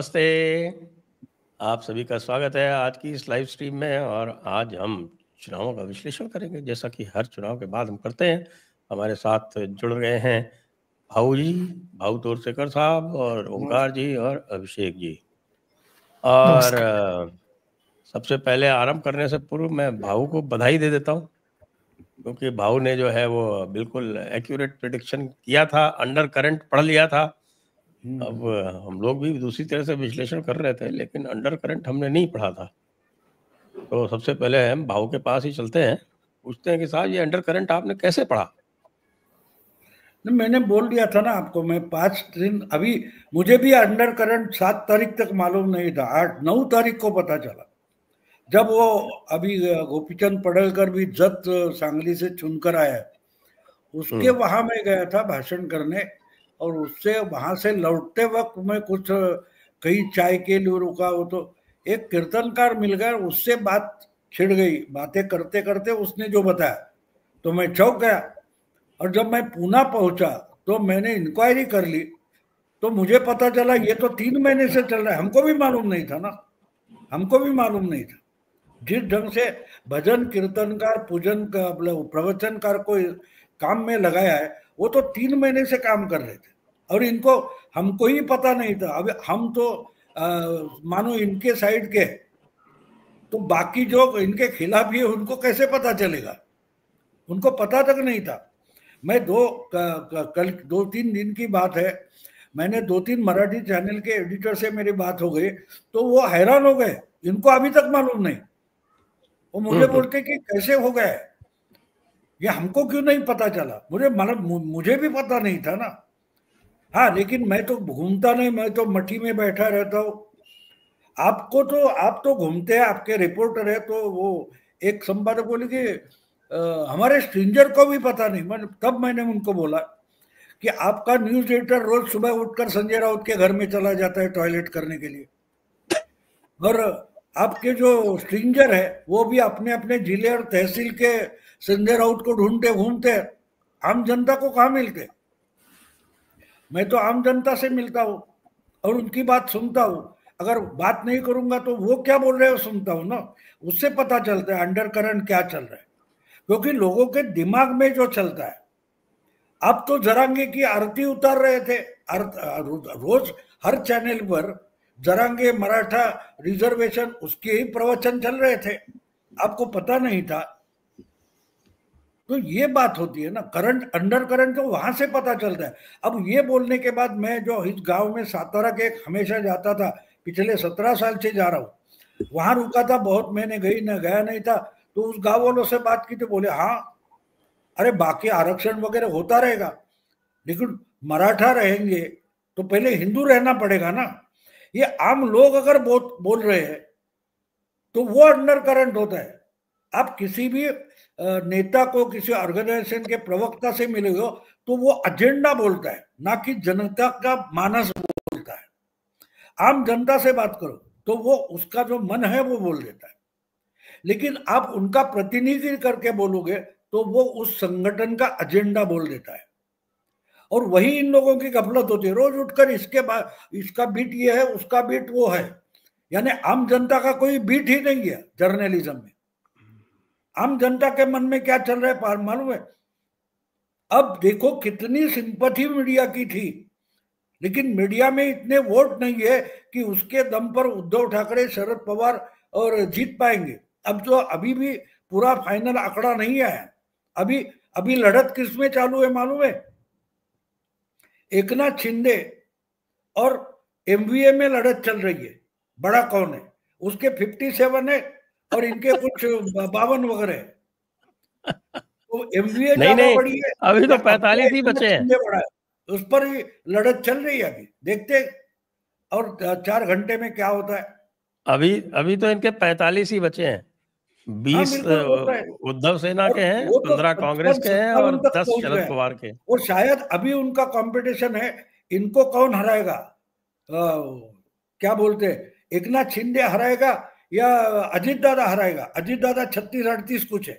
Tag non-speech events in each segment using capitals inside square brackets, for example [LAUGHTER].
नमस्ते आप सभी का स्वागत है आज की इस लाइव स्ट्रीम में और आज हम चुनावों का विश्लेषण करेंगे जैसा कि हर चुनाव के बाद हम करते हैं हमारे साथ जुड़ गए हैं भाऊ जी भाऊ तोरसेकर साहब और ओंकार जी और अभिषेक जी और सबसे पहले आरंभ करने से पूर्व मैं भाऊ को बधाई दे देता हूँ क्योंकि भाऊ ने जो है वो बिल्कुल एक्यूरेट प्रिडिक्शन किया था अंडर करंट पढ़ लिया था अब हम लोग भी दूसरी तरह से विश्लेषण कर रहे थे लेकिन अंडर करंट हमने नहीं पढ़ा था तो सबसे पहले हम भाव के पास ही चलते हैं पूछते हैं कि साहब ये अंडर करंट आपने कैसे पढ़ा नहीं मैंने बोल दिया था ना आपको मैं पाँच दिन अभी मुझे भी अंडर करंट सात तारीख तक मालूम नहीं था आठ नौ तारीख को पता चला जब वो अभी गोपीचंद पड़लकर भी जत सांगली से चुनकर आया उसके वहां मैं गया था भाषण करने और उससे वहाँ से लौटते वक्त मैं कुछ कहीं चाय के लिए रुका हो तो एक कीर्तनकार मिल गया उससे बात छिड़ गई बातें करते करते उसने जो बताया तो मैं चौक गया और जब मैं पूना पहुंचा तो मैंने इंक्वायरी कर ली तो मुझे पता चला ये तो तीन महीने से चल रहा है हमको भी मालूम नहीं था ना हमको भी मालूम नहीं था जिस ढंग से भजन कीर्तनकार पूजन का मतलब प्रवचनकार को काम में लगाया है वो तो तीन महीने से काम कर रहे थे और इनको हमको ही पता नहीं था अब हम तो आ, मानो इनके साइड के तो बाकी जो इनके खिलाफ ये उनको कैसे पता चलेगा उनको पता तक नहीं था मैं दो कल दो तीन दिन की बात है मैंने दो तीन मराठी चैनल के एडिटर से मेरी बात हो गई तो वो हैरान हो गए इनको अभी तक मालूम नहीं वो मुझे हम्म, हम्म। बोलते कि कैसे हो गया ये हमको क्यों नहीं पता चला मुझे मतलब मुझे भी पता नहीं था ना हाँ लेकिन मैं तो घूमता नहीं मैं तो मट्टी में बैठा रहता हूँ आपको तो आप तो घूमते हैं आपके रिपोर्टर है तो वो एक संपादक बोले कि हमारे स्ट्रेंजर को भी पता नहीं मैं तब मैंने उनको बोला कि आपका न्यूज एडिटर रोज सुबह उठकर संजय राउत के घर में चला जाता है टॉयलेट करने के लिए और आपके जो स्ट्रिंजर है वो भी अपने अपने जिले और तहसील के संजय राउत को ढूंढते घूमते आम जनता को कहा मिलते मैं तो आम जनता से मिलता हूँ और उनकी बात सुनता हूँ अगर बात नहीं करूंगा तो वो क्या बोल रहे हो सुनता हूँ ना उससे पता चलता है अंडर करंट क्या चल रहा है क्योंकि लोगों के दिमाग में जो चलता है अब तो जरांगे की आरती उतार रहे थे रोज हर चैनल पर जरांगे मराठा रिजर्वेशन उसके ही प्रवचन चल रहे थे आपको पता नहीं था तो ये बात होती है ना करंट अंडर करंट तो वहां से पता चलता है अब ये बोलने के बाद मैं जो इस गांव में सातारा के हमेशा जाता था पिछले सत्रह साल से जा रहा हूँ वहां रुका था बहुत मैंने गई ना गया नहीं था तो उस गांव वालों से बात की तो बोले हाँ अरे बाकी आरक्षण वगैरह होता रहेगा लेकिन मराठा रहेंगे तो पहले हिंदू रहना पड़ेगा ना ये आम लोग अगर बोल बोल रहे हैं तो वो अंडर करंट होता है आप किसी भी नेता को किसी ऑर्गेनाइजेशन के प्रवक्ता से मिले हो तो वो एजेंडा बोलता है ना कि जनता का मानस बोलता है आम जनता से बात करो तो वो उसका जो मन है वो बोल देता है लेकिन आप उनका प्रतिनिधि करके बोलोगे तो वो उस संगठन का एजेंडा बोल देता है और वही इन लोगों की गफलत होती है रोज उठकर इसके बाद इसका बीट ये है उसका बीट वो है यानी आम जनता का कोई बीट ही नहीं है जर्नलिज्म में आम जनता के मन में क्या चल रहा है पार मालूम है अब देखो कितनी सिंपथी मीडिया की थी लेकिन मीडिया में इतने वोट नहीं है कि उसके दम पर उद्धव ठाकरे शरद पवार और जीत पाएंगे अब तो अभी भी पूरा फाइनल आंकड़ा नहीं आया अभी अभी लड़त किस में चालू है मालूम है एकनाथ शिंदे और एमवीए में लड़त चल रही है बड़ा कौन है उसके 57 है और इनके कुछ बावन वगैरह तो एमबीए नहीं नहीं अभी तो पैतालीस ही बचे हैं उस पर ही लड़त चल रही है अभी देखते और चार घंटे में क्या होता है अभी अभी तो इनके पैतालीस ही बचे हैं हाँ, बीस उद्धव सेना के हैं तो पंद्रह कांग्रेस के हैं और दस शरद पवार के और शायद अभी उनका कंपटीशन है इनको कौन हराएगा क्या बोलते एक नाथ शिंदे हराएगा या अजीत दादा हराएगा अजीत दादा छत्तीस अड़तीस कुछ है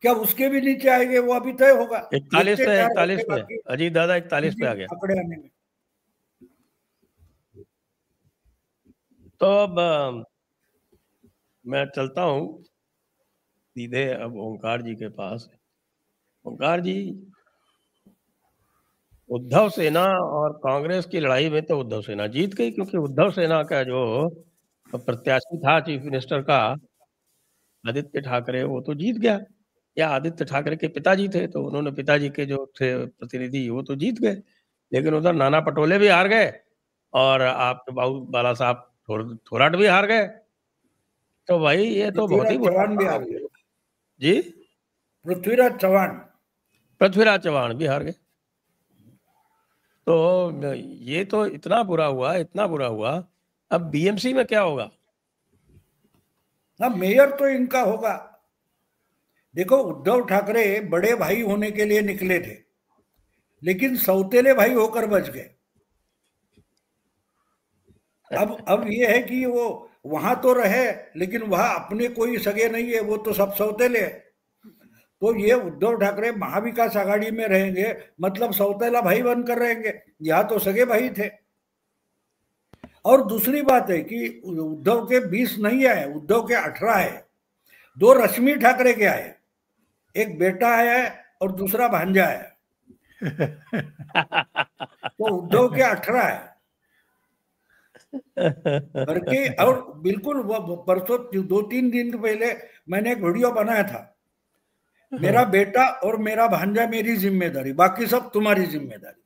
क्या उसके भी नीचे आएंगे वो अभी तय होगा इकतालीस पे इकतालीस पे अजीत दादा इकतालीस पे आ गया आने में तो अब मैं चलता हूं सीधे अब ओंकार जी के पास ओंकार जी उद्धव सेना और कांग्रेस की लड़ाई में तो उद्धव सेना जीत गई क्योंकि उद्धव सेना का जो प्रत्याशी था चीफ मिनिस्टर का आदित्य ठाकरे वो तो जीत गया या आदित्य ठाकरे के पिताजी थे तो उन्होंने पिताजी के जो थे प्रतिनिधि वो तो जीत गए लेकिन उधर नाना पटोले भी हार गए और आपके बाबू बाला साहब थोराट भी हार गए तो भाई ये तो बहुत ही चौहान भी हार गए जी पृथ्वीराज चौहान पृथ्वीराज चौहान भी हार गए तो ये तो इतना बुरा हुआ इतना बुरा हुआ अब बीएमसी में क्या होगा ना मेयर तो इनका होगा देखो उद्धव ठाकरे बड़े भाई होने के लिए निकले थे लेकिन सौतेले भाई होकर बच गए अब अब ये है कि वो वहां तो रहे लेकिन वहां अपने कोई सगे नहीं है वो तो सब सौतेले तो ये उद्धव ठाकरे महाविकास आघाड़ी में रहेंगे मतलब सौतेला भाई बनकर रहेंगे यहाँ तो सगे भाई थे और दूसरी बात है कि उद्धव के 20 नहीं आए उद्धव के 18 है दो रश्मि ठाकरे के आए एक बेटा है और दूसरा भांजा है [LAUGHS] तो उद्धव के 18 है बल्कि और बिल्कुल परसों दो तीन दिन पहले मैंने एक वीडियो बनाया था मेरा बेटा और मेरा भांजा मेरी जिम्मेदारी बाकी सब तुम्हारी जिम्मेदारी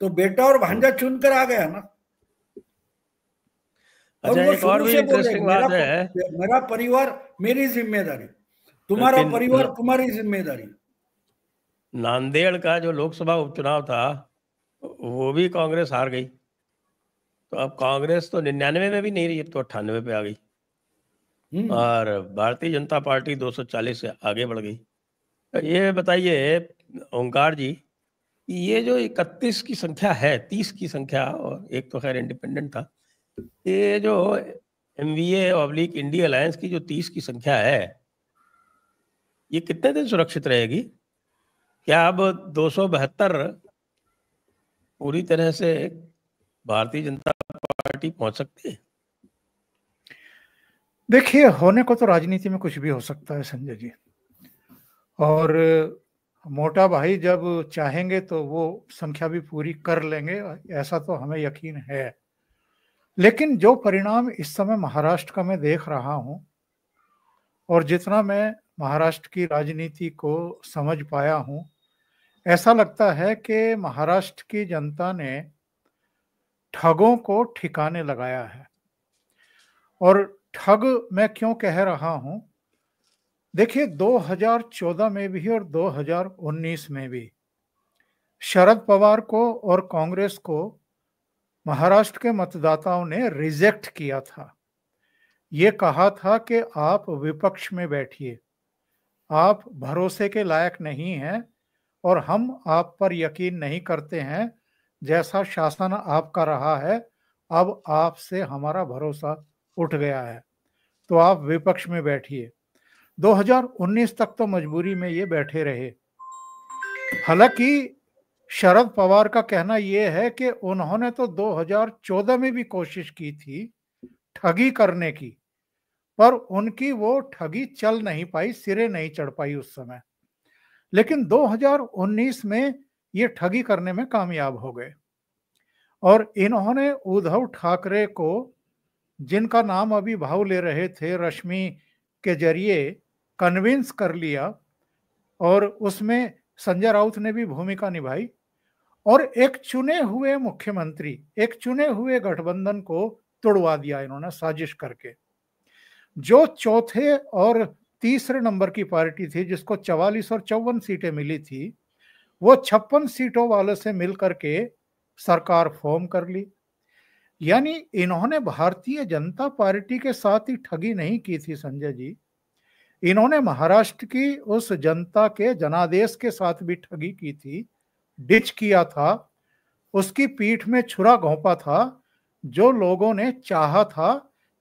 तो बेटा और भांजा चुनकर आ गया ना अच्छा एक और भी इंटरेस्टिंग बात है मेरा परिवार मेरी जिम्मेदारी तुम्हारा परिवार तुम्हारी जिम्मेदारी नांदेड़ का जो लोकसभा उपचुनाव था वो भी कांग्रेस हार गई तो अब कांग्रेस तो निन्यानवे में भी नहीं रही अब तो अट्ठानवे पे आ गई हम्म। और भारतीय जनता पार्टी 240 से आगे बढ़ गई तो ये बताइए ओंकार जी ये जो 31 की संख्या है 30 की संख्या और एक तो खैर इंडिपेंडेंट था ये जो एम वी एब्लिक इंडिया अलायंस की जो तीस की संख्या है ये कितने दिन सुरक्षित रहेगी क्या अब दो पूरी तरह से भारतीय जनता पार्टी पहुंच सकती है देखिए होने को तो राजनीति में कुछ भी हो सकता है संजय जी और मोटा भाई जब चाहेंगे तो वो संख्या भी पूरी कर लेंगे ऐसा तो हमें यकीन है लेकिन जो परिणाम इस समय महाराष्ट्र का मैं देख रहा हूं और जितना मैं महाराष्ट्र की राजनीति को समझ पाया हूं ऐसा लगता है कि महाराष्ट्र की जनता ने ठगों को ठिकाने लगाया है और ठग मैं क्यों कह रहा हूं देखिए 2014 में भी और 2019 में भी शरद पवार को और कांग्रेस को महाराष्ट्र के मतदाताओं ने रिजेक्ट किया था ये कहा था कि आप विपक्ष में बैठिए आप भरोसे के लायक नहीं हैं और हम आप पर यकीन नहीं करते हैं जैसा शासन आपका रहा है अब आपसे हमारा भरोसा उठ गया है तो आप विपक्ष में बैठिए 2019 तक तो मजबूरी में ये बैठे रहे हालांकि शरद पवार का कहना यह है कि उन्होंने तो 2014 में भी कोशिश की थी ठगी करने की पर उनकी वो ठगी चल नहीं पाई सिरे नहीं चढ़ पाई उस समय लेकिन 2019 में ये ठगी करने में कामयाब हो गए और इन्होंने उद्धव ठाकरे को जिनका नाम अभी भाव ले रहे थे रश्मि के जरिए कन्विंस कर लिया और उसमें संजय राउत ने भी भूमिका निभाई और एक चुने हुए मुख्यमंत्री एक चुने हुए गठबंधन को तोड़वा दिया इन्होंने साजिश करके जो चौथे और तीसरे नंबर की पार्टी थी जिसको चवालीस और चौवन सीटें मिली थी वो छप्पन सीटों वाले से मिल करके सरकार फॉर्म कर ली यानी इन्होंने भारतीय जनता पार्टी के साथ ही ठगी नहीं की थी संजय जी इन्होंने महाराष्ट्र की उस जनता के जनादेश के साथ भी ठगी की थी डिच किया था उसकी पीठ में छुरा घोंपा था जो लोगों ने चाहा था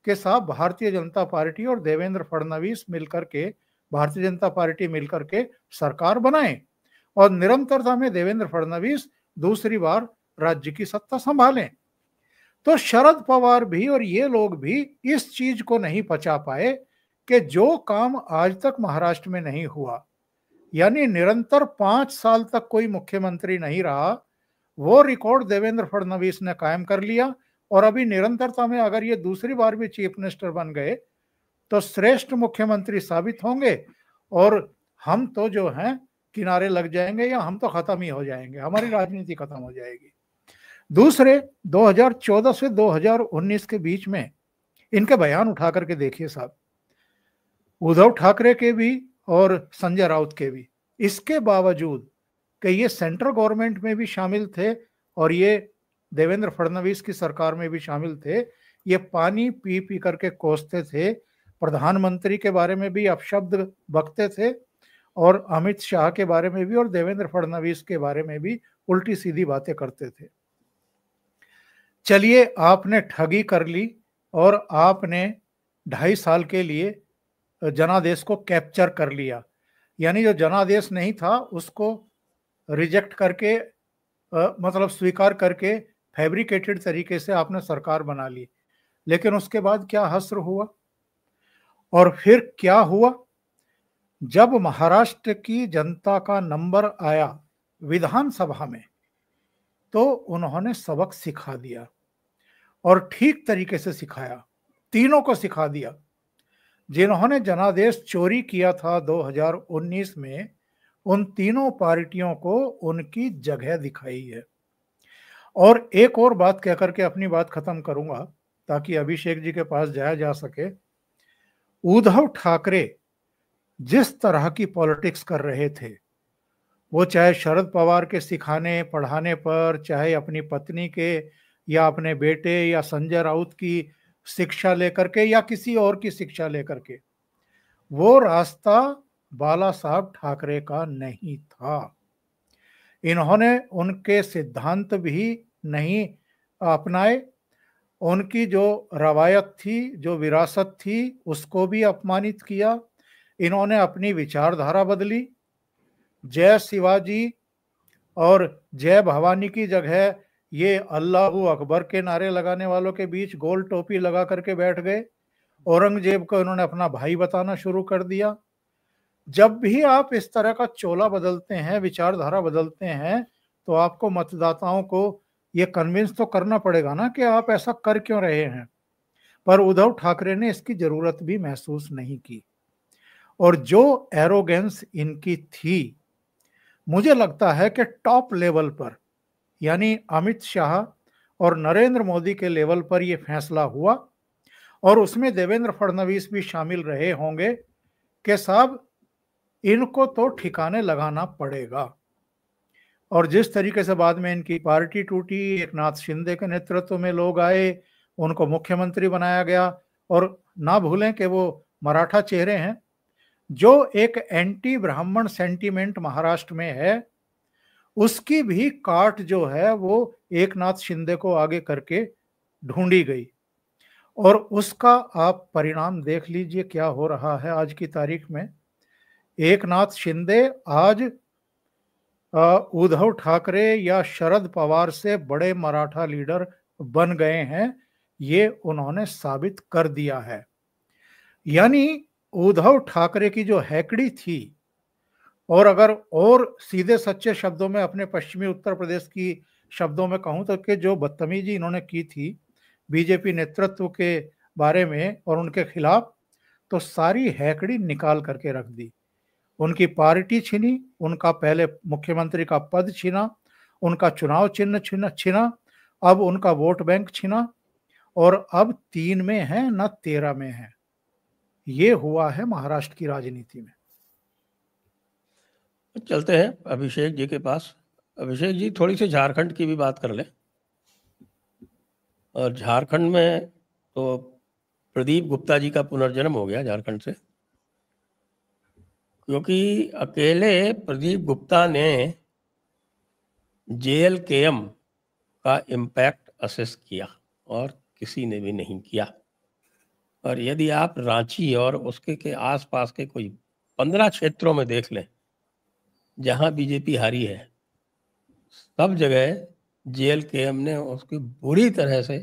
कि साहब भारतीय जनता पार्टी और देवेंद्र फडणवीस मिलकर के भारतीय जनता पार्टी मिलकर के सरकार बनाए और निरंतरता में देवेंद्र फडणवीस दूसरी बार राज्य की सत्ता संभालें तो शरद पवार भी और ये लोग भी इस चीज को नहीं पचा पाए कि जो काम आज तक महाराष्ट्र में नहीं हुआ यानी निरंतर पांच साल तक कोई मुख्यमंत्री नहीं रहा वो रिकॉर्ड देवेंद्र फडणवीस ने कायम कर लिया और अभी निरंतरता में अगर ये दूसरी बार भी चीफ मिनिस्टर बन गए तो श्रेष्ठ मुख्यमंत्री साबित होंगे और हम तो जो हैं किनारे लग जाएंगे या हम तो खत्म ही हो जाएंगे हमारी राजनीति खत्म हो जाएगी दूसरे 2014 से 2019 के बीच में इनके बयान उठा करके देखिए साहब उद्धव ठाकरे के भी और संजय राउत के भी इसके बावजूद कि ये सेंट्रल गवर्नमेंट में भी शामिल थे और ये देवेंद्र फडणवीस की सरकार में भी शामिल थे ये पानी पी पी करके कोसते थे प्रधानमंत्री के बारे में भी अपशब्द बकते थे और अमित शाह के बारे में भी और देवेंद्र फडणवीस के बारे में भी उल्टी सीधी बातें करते थे चलिए आपने ठगी कर ली और आपने ढाई साल के लिए जनादेश को कैप्चर कर लिया यानी जो जनादेश नहीं था उसको रिजेक्ट करके आ, मतलब स्वीकार करके फैब्रिकेटेड तरीके से आपने सरकार बना ली लेकिन उसके बाद क्या हस्र हुआ और फिर क्या हुआ जब महाराष्ट्र की जनता का नंबर आया विधानसभा में तो उन्होंने सबक सिखा दिया और ठीक तरीके से सिखाया तीनों को सिखा दिया जिन्होंने जनादेश चोरी किया था 2019 में उन तीनों पार्टियों को उनकी जगह दिखाई है और एक और बात कह करके अपनी बात खत्म करूंगा ताकि अभिषेक जी के पास जाया जा सके उद्धव ठाकरे जिस तरह की पॉलिटिक्स कर रहे थे वो चाहे शरद पवार के सिखाने पढ़ाने पर चाहे अपनी पत्नी के या अपने बेटे या संजय राउत की शिक्षा लेकर के या किसी और की शिक्षा लेकर के वो रास्ता बाला साहब ठाकरे का नहीं था इन्होंने उनके सिद्धांत भी नहीं अपनाए उनकी जो रवायत थी जो विरासत थी उसको भी अपमानित किया इन्होंने अपनी विचारधारा बदली जय शिवाजी और जय भवानी की जगह ये अल्लाह अकबर के नारे लगाने वालों के बीच गोल टोपी लगा करके बैठ गए औरंगजेब को इन्होंने अपना भाई बताना शुरू कर दिया जब भी आप इस तरह का चोला बदलते हैं विचारधारा बदलते हैं तो आपको मतदाताओं को ये कन्विंस तो करना पड़ेगा ना कि आप ऐसा कर क्यों रहे हैं पर उद्धव ठाकरे ने इसकी जरूरत भी महसूस नहीं की और जो एरोगेंस इनकी थी मुझे लगता है कि टॉप लेवल पर यानी अमित शाह और नरेंद्र मोदी के लेवल पर यह फैसला हुआ और उसमें देवेंद्र फडणवीस भी शामिल रहे होंगे कि साहब इनको तो ठिकाने लगाना पड़ेगा और जिस तरीके से बाद में इनकी पार्टी टूटी एक नाथ शिंदे के नेतृत्व में लोग आए उनको मुख्यमंत्री बनाया गया और ना भूलें कि वो मराठा चेहरे हैं जो एक एंटी ब्राह्मण सेंटीमेंट महाराष्ट्र में है उसकी भी काट जो है वो एक नाथ शिंदे को आगे करके ढूंढी गई और उसका आप परिणाम देख लीजिए क्या हो रहा है आज की तारीख में एक नाथ शिंदे आज उद्धव ठाकरे या शरद पवार से बड़े मराठा लीडर बन गए हैं ये उन्होंने साबित कर दिया है यानी उद्धव ठाकरे की जो हैकड़ी थी और अगर और सीधे सच्चे शब्दों में अपने पश्चिमी उत्तर प्रदेश की शब्दों में कहूँ तो कि जो बदतमीजी इन्होंने की थी बीजेपी नेतृत्व के बारे में और उनके खिलाफ तो सारी हैकड़ी निकाल करके रख दी उनकी पार्टी छीनी उनका पहले मुख्यमंत्री का पद छीना उनका चुनाव चिन्ह छीना छीना अब उनका वोट बैंक छीना और अब तीन में है ना तेरह में है ये हुआ है महाराष्ट्र की राजनीति में चलते हैं अभिषेक जी के पास अभिषेक जी थोड़ी सी झारखंड की भी बात कर लें और झारखंड में तो प्रदीप गुप्ता जी का पुनर्जन्म हो गया झारखंड से क्योंकि अकेले प्रदीप गुप्ता ने जे एल के एम का इम्पैक्ट असेस किया और किसी ने भी नहीं किया और यदि आप रांची और उसके के आसपास के कोई पंद्रह क्षेत्रों में देख लें जहां बीजेपी हारी है सब जगह जेएलकेएम ने उसकी बुरी तरह से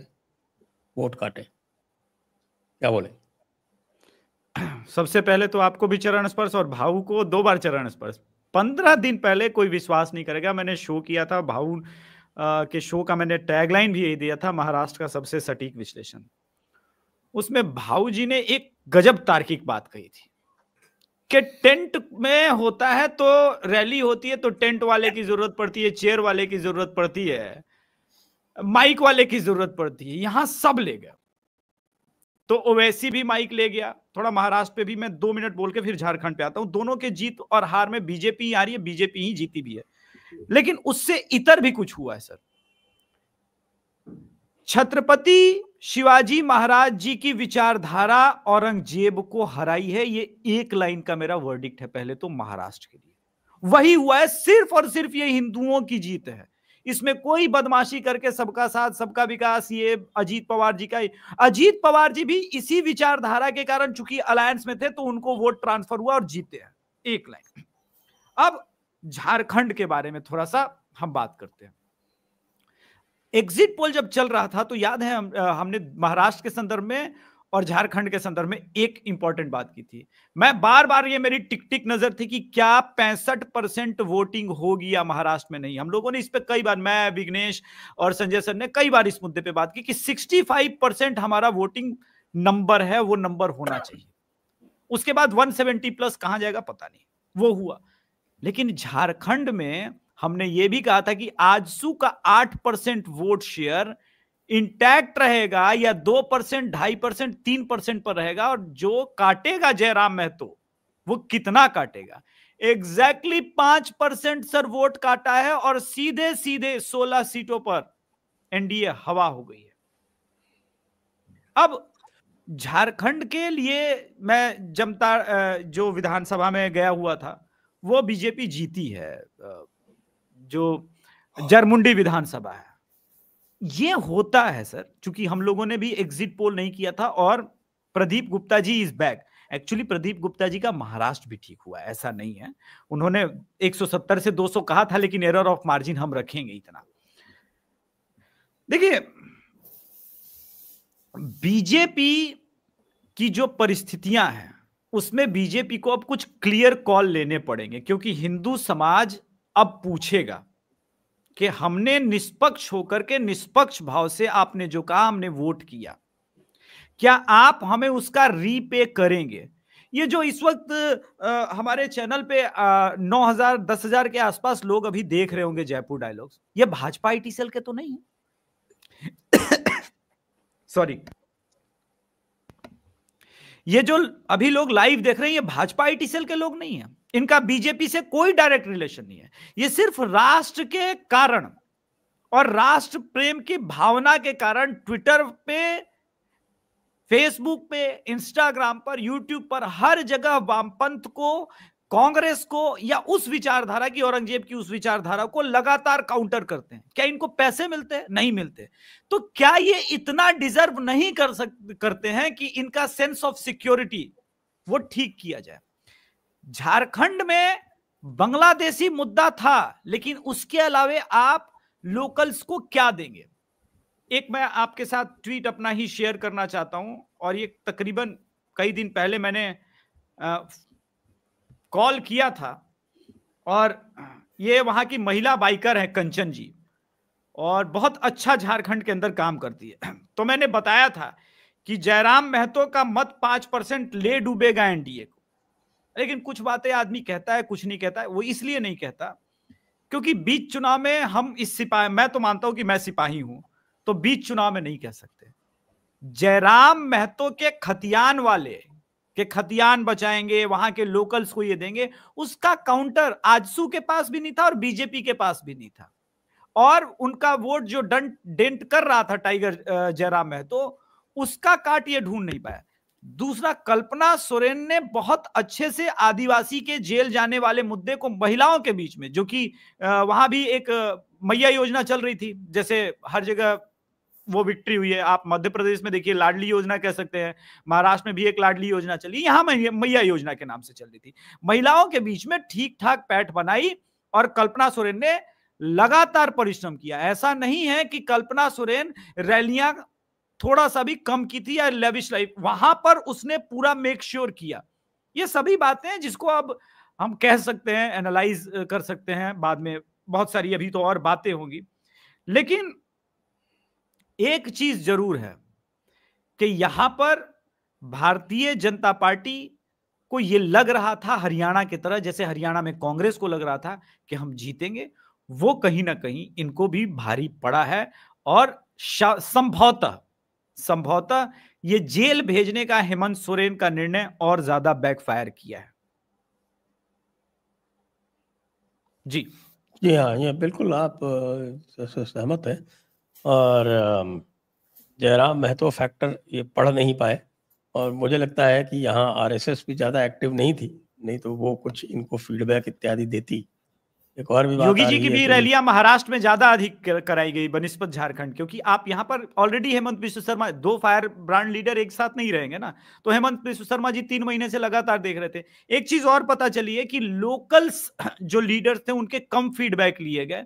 वोट काटे क्या बोले सबसे पहले तो आपको भी चरण स्पर्श और भाव को दो बार चरण स्पर्श पंद्रह दिन पहले कोई विश्वास नहीं करेगा मैंने शो किया था भाऊ के शो का मैंने टैगलाइन भी यही दिया था महाराष्ट्र का सबसे सटीक विश्लेषण उसमें भाऊ जी ने एक गजब तार्किक बात कही थी कि टेंट में होता है तो रैली होती है तो टेंट वाले की जरूरत पड़ती है चेयर वाले की जरूरत पड़ती है माइक वाले की जरूरत पड़ती है यहां सब ले गया तो ओवैसी भी माइक ले गया थोड़ा महाराष्ट्र पे भी मैं दो मिनट बोल के फिर झारखंड पे आता हूं दोनों के जीत और हार में बीजेपी ही आ रही है बीजेपी ही जीती भी है लेकिन उससे इतर भी कुछ हुआ है सर छत्रपति शिवाजी महाराज जी की विचारधारा औरंगजेब को हराई है ये एक लाइन का मेरा वर्डिक्ट है पहले तो महाराष्ट्र के लिए वही हुआ है सिर्फ और सिर्फ ये हिंदुओं की जीत है इसमें कोई बदमाशी करके सबका साथ सबका विकास ये अजीत पवार जी का अजीत पवार जी भी इसी विचारधारा के कारण चूंकि अलायंस में थे तो उनको वोट ट्रांसफर हुआ और जीते हैं एक लाइन अब झारखंड के बारे में थोड़ा सा हम बात करते हैं एग्जिट पोल जब चल रहा था तो याद है हम, हमने महाराष्ट्र के संदर्भ में और झारखंड के संदर्भ में एक इंपॉर्टेंट बात की थी मैं बार बार ये मेरी टिक टिक नजर थी कि क्या पैंसठ परसेंट वोटिंग होगी या महाराष्ट्र में नहीं हम लोगों ने इस पर कई बार मैं विघ्नेश और संजय सर ने कई बार इस मुद्दे पे बात की कि 65 परसेंट हमारा वोटिंग नंबर है वो नंबर होना चाहिए उसके बाद 170 प्लस कहां जाएगा पता नहीं वो हुआ लेकिन झारखंड में हमने ये भी कहा था कि आजसू का आठ परसेंट वोट शेयर इंटैक्ट रहेगा या दो परसेंट ढाई परसेंट तीन परसेंट पर रहेगा और जो काटेगा जयराम महतो वो कितना काटेगा एग्जैक्टली पांच परसेंट सर वोट काटा है और सीधे सीधे सोलह सीटों पर एनडीए हवा हो गई है अब झारखंड के लिए मैं जमता जो विधानसभा में गया हुआ था वो बीजेपी जीती है जो हाँ। जरमुंडी विधानसभा है ये होता है सर क्योंकि हम लोगों ने भी एग्जिट पोल नहीं किया था और Pradeep Gupta ji is back actually Pradeep Gupta ji का महाराष्ट्र भी ठीक हुआ ऐसा नहीं है उन्होंने 170 से 200 कहा था लेकिन एरर ऑफ मार्जिन हम रखेंगे इतना देखिए बीजेपी की जो परिस्थितियां हैं उसमें बीजेपी को अब कुछ क्लियर कॉल लेने पड़ेंगे क्योंकि हिंदू समाज अब पूछेगा कि हमने निष्पक्ष होकर के निष्पक्ष भाव से आपने जो कहा हमने वोट किया क्या आप हमें उसका रीपे करेंगे ये जो इस वक्त आ, हमारे चैनल पे नौ हजार दस हजार के आसपास लोग अभी देख रहे होंगे जयपुर डायलॉग्स ये भाजपा आईटी सेल के तो नहीं है सॉरी [COUGHS] ये जो अभी लोग लाइव देख रहे हैं ये भाजपा आईटी सेल के लोग नहीं है इनका बीजेपी से कोई डायरेक्ट रिलेशन नहीं है ये सिर्फ राष्ट्र के कारण और राष्ट्र प्रेम की भावना के कारण ट्विटर पे फेसबुक पे इंस्टाग्राम पर यूट्यूब पर हर जगह वामपंथ को कांग्रेस को या उस विचारधारा की औरंगजेब की उस विचारधारा को लगातार काउंटर करते हैं क्या इनको पैसे मिलते हैं नहीं मिलते तो क्या ये इतना डिजर्व नहीं कर सकते करते हैं कि इनका सेंस ऑफ सिक्योरिटी वो ठीक किया जाए झारखंड में बांग्लादेशी मुद्दा था लेकिन उसके अलावे आप लोकल्स को क्या देंगे एक मैं आपके साथ ट्वीट अपना ही शेयर करना चाहता हूं और ये तकरीबन कई दिन पहले मैंने कॉल किया था और ये वहां की महिला बाइकर है कंचन जी और बहुत अच्छा झारखंड के अंदर काम करती है तो मैंने बताया था कि जयराम महतो का मत पांच परसेंट ले डूबेगा एनडीए को लेकिन कुछ बातें आदमी कहता है कुछ नहीं कहता है वो इसलिए नहीं कहता क्योंकि बीच चुनाव में हम इस सिपाही मैं तो मानता हूं कि मैं सिपाही हूं तो बीच चुनाव में नहीं कह सकते जयराम महतो के खतियान वाले के खतियान बचाएंगे वहां के लोकल्स को ये देंगे उसका काउंटर आजसू के पास भी नहीं था और बीजेपी के पास भी नहीं था और उनका वोट जो डेंट कर रहा था टाइगर जयराम महतो उसका काट ये ढूंढ नहीं पाया दूसरा कल्पना सोरेन ने बहुत अच्छे से आदिवासी के जेल जाने वाले मुद्दे को महिलाओं के बीच में जो कि वहां भी एक मैया योजना चल रही थी जैसे हर जगह वो विक्ट्री हुई है आप मध्य प्रदेश में देखिए लाडली योजना कह सकते हैं महाराष्ट्र में भी एक लाडली योजना चली यहाँ मैया योजना के नाम से चल रही थी महिलाओं के बीच में ठीक ठाक पैठ बनाई और कल्पना सोरेन ने लगातार परिश्रम किया ऐसा नहीं है कि कल्पना सोरेन रैलियां थोड़ा सा भी कम की थी या लेविश लाइफ वहां पर उसने पूरा मेक श्योर किया ये सभी बातें हैं जिसको अब हम कह सकते हैं एनालाइज कर सकते हैं बाद में बहुत सारी अभी तो और बातें होंगी लेकिन एक चीज जरूर है कि यहां पर भारतीय जनता पार्टी को यह लग रहा था हरियाणा की तरह जैसे हरियाणा में कांग्रेस को लग रहा था कि हम जीतेंगे वो कहीं ना कहीं इनको भी भारी पड़ा है और संभवतः संभवतः ये जेल भेजने का हेमंत सोरेन का निर्णय और ज्यादा बैकफायर किया है जी जी हाँ ये बिल्कुल आप सहमत हैं और जयराम महतो फैक्टर ये पढ़ नहीं पाए और मुझे लगता है कि यहाँ आरएसएस भी ज़्यादा एक्टिव नहीं थी नहीं तो वो कुछ इनको फीडबैक इत्यादि देती एक और भी योगी जी की भी रैलियां महाराष्ट्र में ज्यादा अधिक कराई गई बनिस्पत झारखंड क्योंकि आप यहाँ पर ऑलरेडी हेमंत विश्व शर्मा दो फायर ब्रांड लीडर एक साथ नहीं रहेंगे ना तो हेमंत विश्व शर्मा जी तीन महीने से लगातार देख रहे थे एक चीज और पता चली है कि लोकल्स जो लीडर्स थे उनके कम फीडबैक लिए गए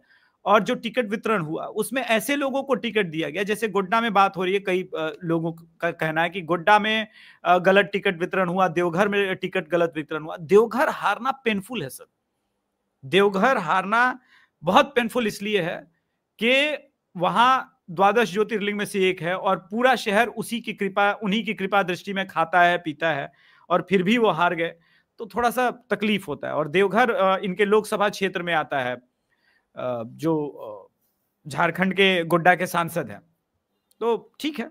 और जो टिकट वितरण हुआ उसमें ऐसे लोगों को टिकट दिया गया जैसे गोड्डा में बात हो रही है कई लोगों का कहना है कि गोड्डा में गलत टिकट वितरण हुआ देवघर में टिकट गलत वितरण हुआ देवघर हारना पेनफुल है सर देवघर हारना बहुत पेनफुल इसलिए है कि वहां द्वादश ज्योतिर्लिंग में से एक है और पूरा शहर उसी की कृपा उन्हीं की कृपा दृष्टि में खाता है पीता है और फिर भी वो हार गए तो थोड़ा सा तकलीफ होता है और देवघर इनके लोकसभा क्षेत्र में आता है जो झारखंड के गोड्डा के सांसद हैं तो ठीक है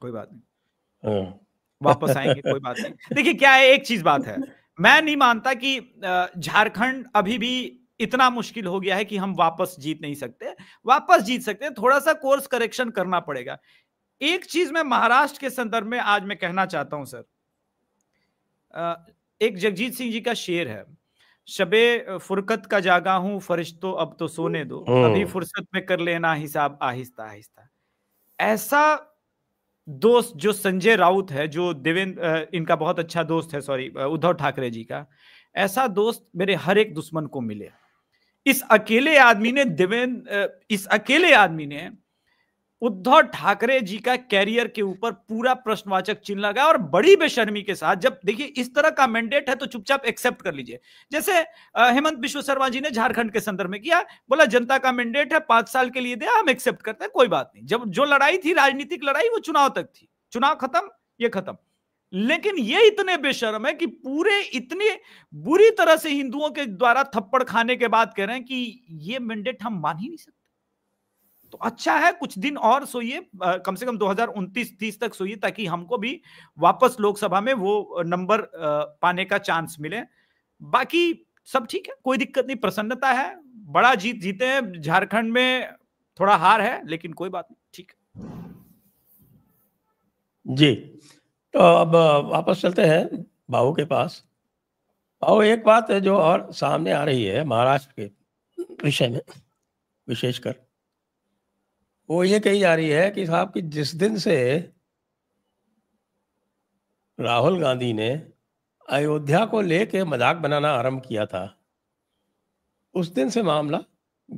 कोई बात नहीं हाँ। वापस आएंगे कोई बात नहीं देखिए क्या है एक चीज बात है मैं नहीं मानता कि झारखंड अभी भी इतना मुश्किल हो गया है कि हम वापस जीत नहीं सकते वापस जीत सकते थोड़ा सा कोर्स करेक्शन करना पड़ेगा एक चीज मैं महाराष्ट्र के संदर्भ में आज मैं कहना चाहता हूं सर एक जगजीत सिंह जी का शेर है शबे फुरकत का जागा हूं फरिश्तो अब तो सोने दो अभी हम्म। फुर्सत में कर लेना हिसाब आहिस्ता आहिस्ता ऐसा दोस्त जो संजय राउत है जो देवेंद्र इनका बहुत अच्छा दोस्त है सॉरी उद्धव ठाकरे जी का ऐसा दोस्त मेरे हर एक दुश्मन को मिले इस अकेले आदमी ने देवेंद्र इस अकेले आदमी ने उद्धव ठाकरे जी का कैरियर के ऊपर पूरा प्रश्नवाचक चिन्ह लगा और बड़ी बेशर्मी के साथ जब देखिए इस तरह का मैंडेट है तो चुपचाप एक्सेप्ट कर लीजिए जैसे हेमंत विश्व शर्मा जी ने झारखंड के संदर्भ में किया बोला जनता का मैंडेट है पांच साल के लिए दिया हम एक्सेप्ट करते हैं कोई बात नहीं जब जो लड़ाई थी राजनीतिक लड़ाई वो चुनाव तक थी चुनाव खत्म ये खत्म लेकिन ये इतने बेशर्म है कि पूरे इतने बुरी तरह से हिंदुओं के द्वारा थप्पड़ खाने के बाद कह रहे हैं कि ये मैंडेट हम मान ही नहीं सकते तो अच्छा है कुछ दिन और सोइए कम से कम 2029-30 तक सोइए ताकि हमको भी वापस लोकसभा में वो नंबर पाने का चांस मिले बाकी सब ठीक है कोई दिक्कत नहीं प्रसन्नता है बड़ा जीत जीते हैं झारखंड में थोड़ा हार है लेकिन कोई बात नहीं ठीक जी तो अब वापस चलते हैं बाहू के पास भाऊ एक बात है जो और सामने आ रही है महाराष्ट्र के विषय में विशेषकर वो ये कही जा रही है कि साहब कि जिस दिन से राहुल गांधी ने अयोध्या को लेके मजाक बनाना आरंभ किया था उस दिन से मामला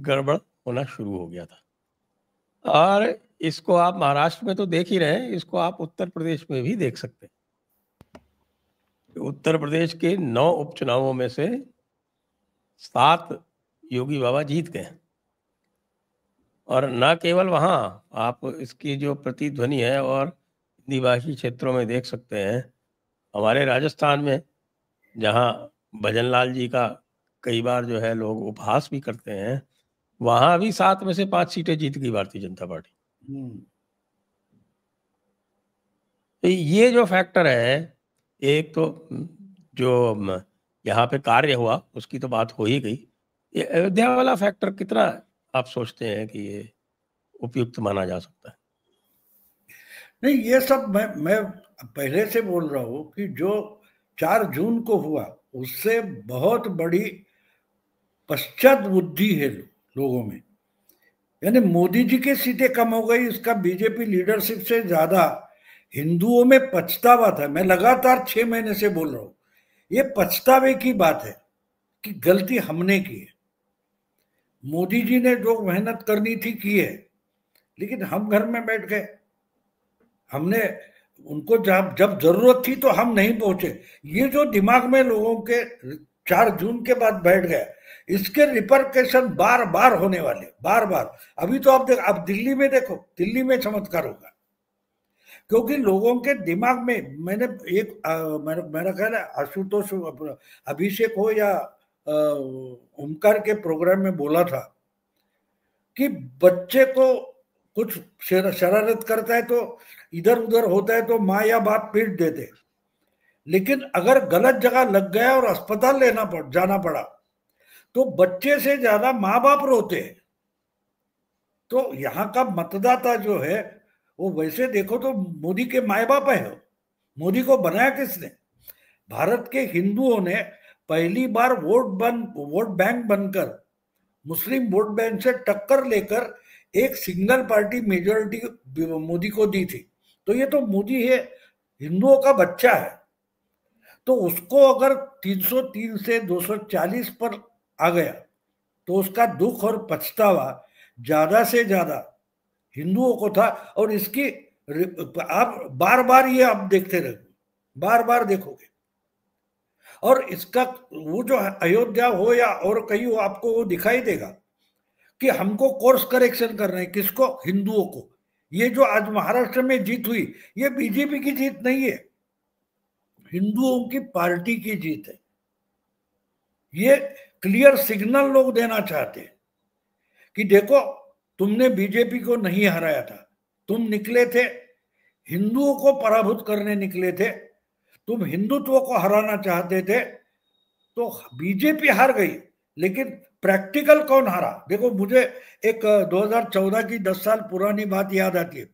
गड़बड़ होना शुरू हो गया था और इसको आप महाराष्ट्र में तो देख ही रहे हैं इसको आप उत्तर प्रदेश में भी देख सकते हैं उत्तर प्रदेश के नौ उपचुनावों में से सात योगी बाबा जीत गए और न केवल वहाँ आप इसकी जो प्रतिध्वनि है और हिंदी क्षेत्रों में देख सकते हैं हमारे राजस्थान में जहाँ भजन लाल जी का कई बार जो है लोग उपहास भी करते हैं वहाँ भी सात में से पांच सीटें जीत गई भारतीय जनता पार्टी तो ये जो फैक्टर है एक तो जो यहाँ पे कार्य हुआ उसकी तो बात हो ही गई ये अयोध्या वाला फैक्टर कितना आप सोचते हैं कि ये उपयुक्त माना जा सकता है नहीं ये सब मैं मैं पहले से बोल रहा हूँ कि जो चार जून को हुआ उससे बहुत बड़ी पश्चात बुद्धि है लो, लोगों में यानी मोदी जी के सीटें कम हो गई इसका बीजेपी लीडरशिप से ज्यादा हिंदुओं में पछतावा था मैं लगातार छह महीने से बोल रहा हूं ये पछतावे की बात है कि गलती हमने की है मोदी जी ने जो मेहनत करनी थी की है लेकिन हम घर में बैठ गए हमने उनको जब जब जरूरत थी तो हम नहीं पहुंचे ये जो दिमाग में लोगों के चार जून के बाद बैठ गया इसके रिपरकेशन बार बार होने वाले बार बार अभी तो आप देख आप दिल्ली में देखो दिल्ली में चमत्कार होगा क्योंकि लोगों के दिमाग में मैंने एक आ, मेरा मेरा ख्याल है आशुतोष अभिषेक हो या ओमकार के प्रोग्राम में बोला था कि बच्चे को कुछ शरारत करता है तो इधर उधर होता है तो माँ या बाप पीट देते लेकिन अगर गलत जगह लग गया और अस्पताल लेना पड़ जाना पड़ा तो बच्चे से ज्यादा माँ बाप रोते हैं तो यहाँ का मतदाता जो है वो वैसे देखो तो मोदी के माए बाप है मोदी को बनाया किसने भारत के हिंदुओं ने पहली बार वोट बन वोट बैंक बनकर मुस्लिम वोट बैंक से टक्कर लेकर एक सिंगल पार्टी मेजोरिटी मोदी को दी थी तो ये तो मोदी है हिंदुओं का बच्चा है तो उसको अगर 303 से 240 पर आ गया तो उसका दुख और पछतावा ज्यादा से ज्यादा हिंदुओं को था और इसकी आप बार बार ये आप देखते रहोगे बार बार देखोगे और इसका वो जो अयोध्या हो या और कहीं हो आपको वो दिखाई देगा कि हमको कोर्स करेक्शन रहे हैं किसको हिंदुओं को ये जो आज महाराष्ट्र में जीत हुई ये बीजेपी की जीत नहीं है हिंदुओं की पार्टी की जीत है ये क्लियर सिग्नल लोग देना चाहते हैं कि देखो तुमने बीजेपी को नहीं हराया था तुम निकले थे हिंदुओं को पराभूत करने निकले थे तुम हिंदुत्व को हराना चाहते थे तो बीजेपी हार गई लेकिन प्रैक्टिकल कौन हारा देखो मुझे एक 2014 की 10 साल पुरानी बात याद आती है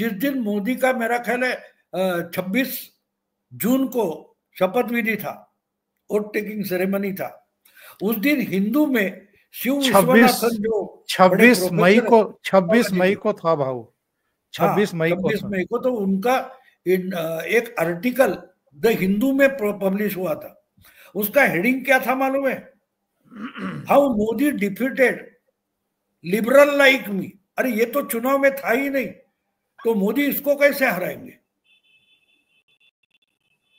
जिस दिन मोदी का मेरा ख्याल है छब्बीस जून को शपथ विधि था वोट टेकिंग सेरेमनी था उस दिन हिंदू में शिव विश्वनाथन जो छब्बीस हाँ, मई को छब्बीस मई को था भाव छब्बीस मई छब्बीस मई को तो उनका इन, एक आर्टिकल द हिंदू में पब्लिश हुआ था उसका हेडिंग क्या था मालूम है how Modi defeated liberal like me अरे ये तो चुनाव में था ही नहीं तो मोदी इसको कैसे हराएंगे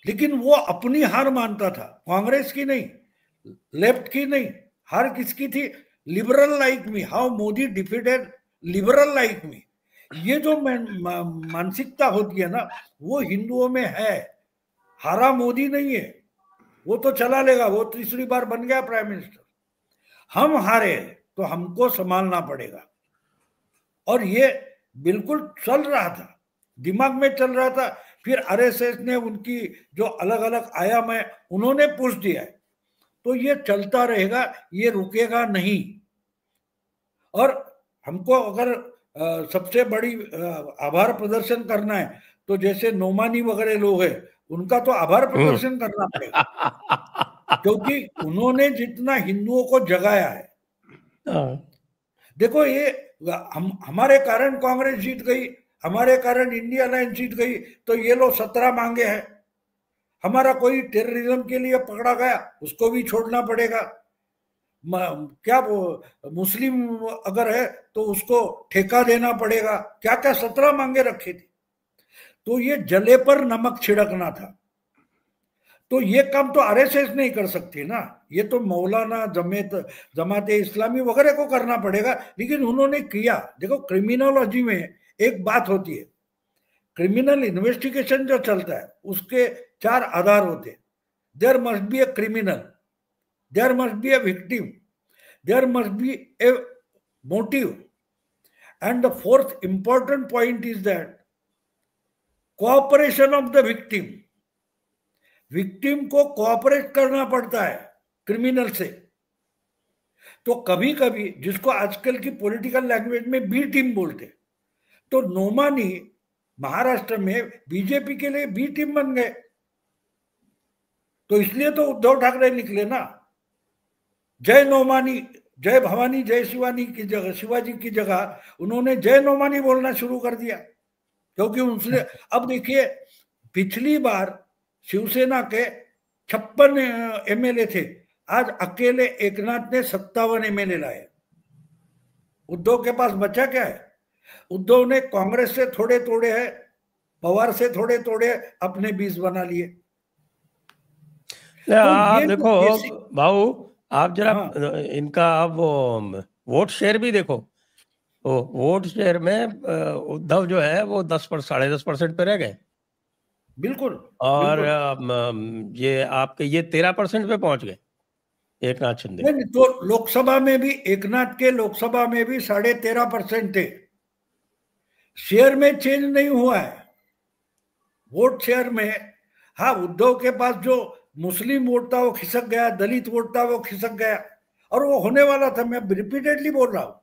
लेकिन वो अपनी हार मानता था कांग्रेस की नहीं लेफ्ट की नहीं हार किसकी थी liberal like me how Modi defeated liberal like me ये जो मानसिकता होती है ना वो हिंदुओं में है हरा मोदी नहीं है वो तो चला लेगा वो तीसरी बार बन गया प्राइम मिनिस्टर हम हारे तो हमको संभालना पड़ेगा और ये बिल्कुल चल रहा था दिमाग में चल रहा था फिर आरएसएस ने उनकी जो अलग अलग आयाम है उन्होंने पूछ दिया है तो ये चलता रहेगा ये रुकेगा नहीं और हमको अगर आ, सबसे बड़ी आ, आभार प्रदर्शन करना है तो जैसे नोमानी वगैरह लोग हैं उनका तो आभार हम्म। प्रदर्शन करना पड़ेगा क्योंकि उन्होंने जितना हिंदुओं को जगाया है हाँ। देखो ये हम हमारे कारण कांग्रेस जीत गई हमारे कारण इंडिया लाइन जीत गई तो ये लोग सत्रह मांगे हैं हमारा कोई टेररिज्म के लिए पकड़ा गया उसको भी छोड़ना पड़ेगा क्या मुस्लिम अगर है तो उसको ठेका देना पड़ेगा क्या क्या सत्रह मांगे रखी थी तो ये जले पर नमक छिड़कना था तो ये काम तो आरएसएस नहीं कर सकती ना ये तो मौलाना जमेत जमात इस्लामी वगैरह को करना पड़ेगा लेकिन उन्होंने किया देखो क्रिमिनोलॉजी में एक बात होती है क्रिमिनल इन्वेस्टिगेशन जो चलता है उसके चार आधार होते there must be a criminal there must be a victim there must be a motive and the fourth important point is that cooperation of the victim victim को कॉपरेट करना पड़ता है क्रिमिनल से तो कभी कभी जिसको आजकल की पॉलिटिकल लैंग्वेज में बी टीम बोलते तो नोमानी महाराष्ट्र में बीजेपी के लिए बी टीम बन गए तो इसलिए तो उद्धव ठाकरे निकले ना जय नोमानी जय भवानी जय शिवानी की जगह शिवाजी की जगह उन्होंने जय नोमानी बोलना शुरू कर दिया क्योंकि उनसे अब देखिए पिछली बार शिवसेना के छप्पन एमएलए थे आज अकेले एकनाथ ने सत्तावन एमएलए लाए उद्धव के पास बचा क्या है उद्धव ने कांग्रेस से थोड़े थोड़े है पवार से थोड़े थोड़े अपने बीस बना लिए तो आप तो देखो भाऊ आप जरा हाँ। इनका आप वोट शेयर भी देखो तो वोट शेयर में उद्धव जो है वो दस पर साढ़े दस परसेंट पे रह गए बिल्कुल और बिल्कुल। ये आपके ये तेरह परसेंट पे पहुंच गए एक नाथ शिंदे तो लोकसभा में भी एक नाथ के लोकसभा में भी साढ़े तेरह परसेंट थे शेयर में चेंज नहीं हुआ है वोट शेयर में हाँ उद्धव के पास जो मुस्लिम वोट था वो खिसक गया दलित वोट था वो खिसक गया और वो होने वाला था मैं रिपीटेडली बोल रहा हूँ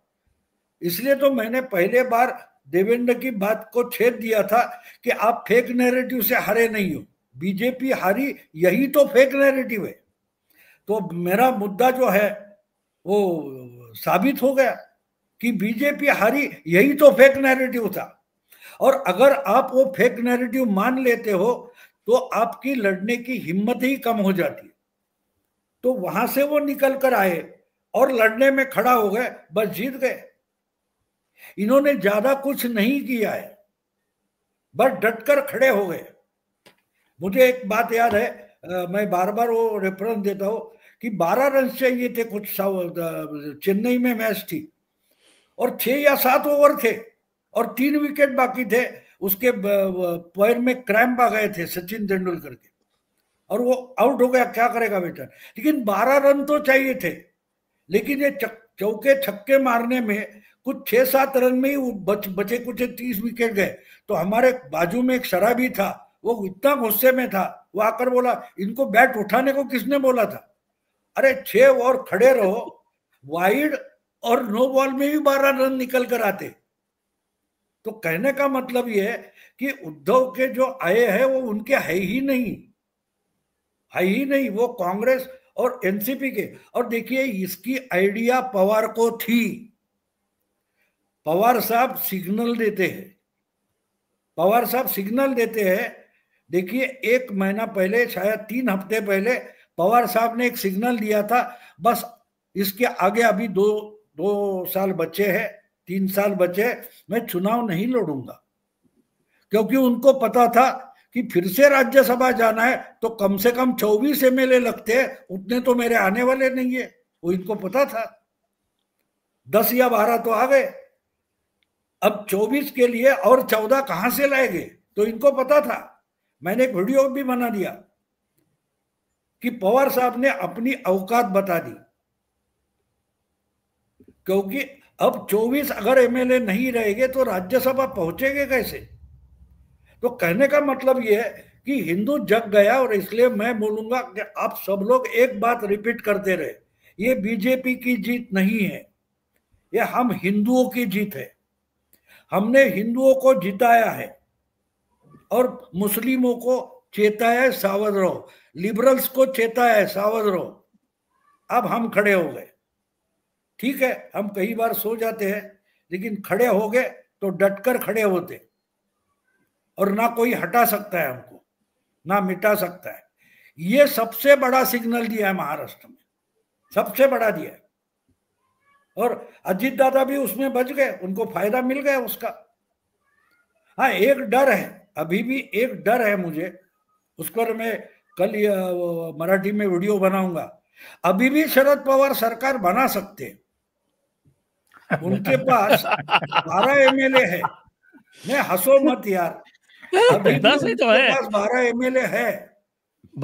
इसलिए तो मैंने पहले बार देवेंद्र की बात को छेद दिया था कि आप फेक नैरेटिव से हारे नहीं हो बीजेपी हारी यही तो फेक नैरेटिव है तो मेरा मुद्दा जो है वो साबित हो गया कि बीजेपी हारी यही तो फेक नैरेटिव था और अगर आप वो फेक नैरेटिव मान लेते हो तो आपकी लड़ने की हिम्मत ही कम हो जाती है तो वहां से वो निकल कर आए और लड़ने में खड़ा हो गए बस जीत गए इन्होंने ज्यादा कुछ नहीं किया है बस डटकर खड़े हो गए मुझे एक बात याद है आ, मैं बार बार वो रेफरेंस देता हूं कि बारह रन चाहिए थे कुछ चेन्नई में मैच थी और छह या सात ओवर थे और तीन विकेट बाकी थे उसके पैर में क्रैम्प आ गए थे सचिन तेंदुलकर के और वो आउट हो गया क्या करेगा बेटा लेकिन बारह रन तो चाहिए थे लेकिन ये चौके छक्के मारने में कुछ छह सात रन में ही बच, बचे कुछ तीस विकेट गए तो हमारे बाजू में एक शराबी था वो इतना गुस्से में था वो आकर बोला इनको बैट उठाने को किसने बोला था अरे छह और खड़े रहो वाइड और नो बॉल में भी बारह रन निकल कर आते तो कहने का मतलब यह है कि उद्धव के जो आए हैं वो उनके है ही नहीं है ही नहीं वो कांग्रेस और एनसीपी के और देखिए इसकी आइडिया पवार को थी पवार साहब सिग्नल देते हैं पवार साहब सिग्नल देते हैं देखिए एक महीना पहले शायद तीन हफ्ते पहले पवार साहब ने एक सिग्नल दिया था बस इसके आगे अभी दो दो साल बचे हैं तीन साल बचे मैं चुनाव नहीं लड़ूंगा क्योंकि उनको पता था कि फिर से राज्यसभा जाना है तो कम से कम चौबीस एम लगते हैं उतने तो मेरे आने वाले नहीं है वो इनको पता था दस या बारह तो आ गए अब 24 के लिए और 14 कहां से लाएंगे तो इनको पता था मैंने एक वीडियो भी बना दिया कि पवार साहब ने अपनी अवकात बता दी क्योंकि अब 24 अगर एमएलए नहीं रहेंगे तो राज्यसभा पहुंचेंगे कैसे तो कहने का मतलब यह है कि हिंदू जग गया और इसलिए मैं बोलूंगा कि आप सब लोग एक बात रिपीट करते रहे ये बीजेपी की जीत नहीं है ये हम हिंदुओं की जीत है हमने हिंदुओं को जिताया है और मुस्लिमों को चेताया है सावध रहो लिबरल्स को चेताया है सावध रहो अब हम खड़े हो गए ठीक है हम कई बार सो जाते हैं लेकिन खड़े हो गए तो डटकर खड़े होते और ना कोई हटा सकता है हमको ना मिटा सकता है ये सबसे बड़ा सिग्नल दिया है महाराष्ट्र में सबसे बड़ा दिया है और अजीत दादा भी उसमें बच गए उनको फायदा मिल गया उसका हाँ एक डर है अभी भी एक डर है मुझे उस पर मैं कल मराठी में वीडियो बनाऊंगा अभी भी शरद पवार सरकार बना सकते उनके पास बारह एमएलए है मैं हंसो मत यार अभी दस ही तो है पास बारह एमएलए है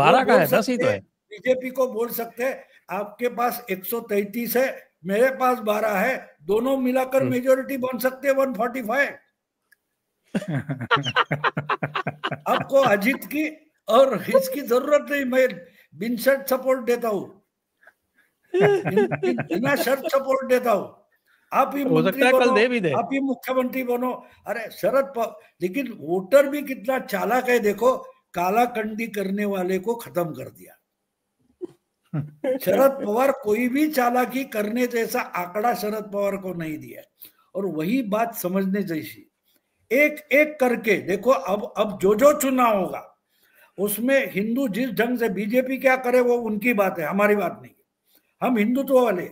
बारह का है दस ही तो है बीजेपी को बोल सकते हैं आपके पास 133 है मेरे पास बारह है दोनों मिलाकर मेजोरिटी हम्म। बन सकते हैं फाइव [LAUGHS] आपको अजीत की और इसकी जरूरत नहीं मैं बिनसट सपोर्ट देता हूँ बिना शर्त सपोर्ट देता हूँ आप ही मुख्यमंत्री बनो दे दे। आप ही मुख्यमंत्री बनो अरे शरद लेकिन वोटर भी कितना चालाक है देखो कालाकंडी करने वाले को खत्म कर दिया शरद पवार कोई भी चालाकी करने जैसा आंकड़ा शरद पवार को नहीं दिया और वही बात समझने जैसी एक एक करके देखो अब अब जो जो चुनाव होगा उसमें हिंदू जिस ढंग से बीजेपी क्या करे वो उनकी बात है हमारी बात नहीं हम हिंदुत्व तो वाले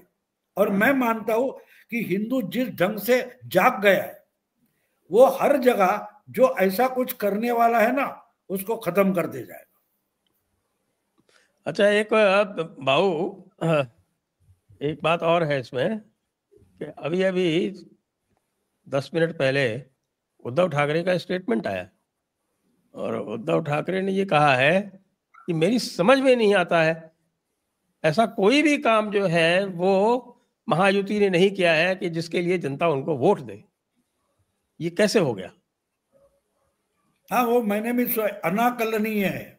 और मैं मानता हूं कि हिंदू जिस ढंग से जाग गया है वो हर जगह जो ऐसा कुछ करने वाला है ना उसको खत्म कर दे जाए अच्छा एक भाऊ हाँ। एक बात और है इसमें कि अभी अभी दस मिनट पहले उद्धव ठाकरे का स्टेटमेंट आया और उद्धव ठाकरे ने ये कहा है कि मेरी समझ में नहीं आता है ऐसा कोई भी काम जो है वो महायुति ने नहीं किया है कि जिसके लिए जनता उनको वोट दे ये कैसे हो गया हाँ वो मैंने भी अनाकलनीय है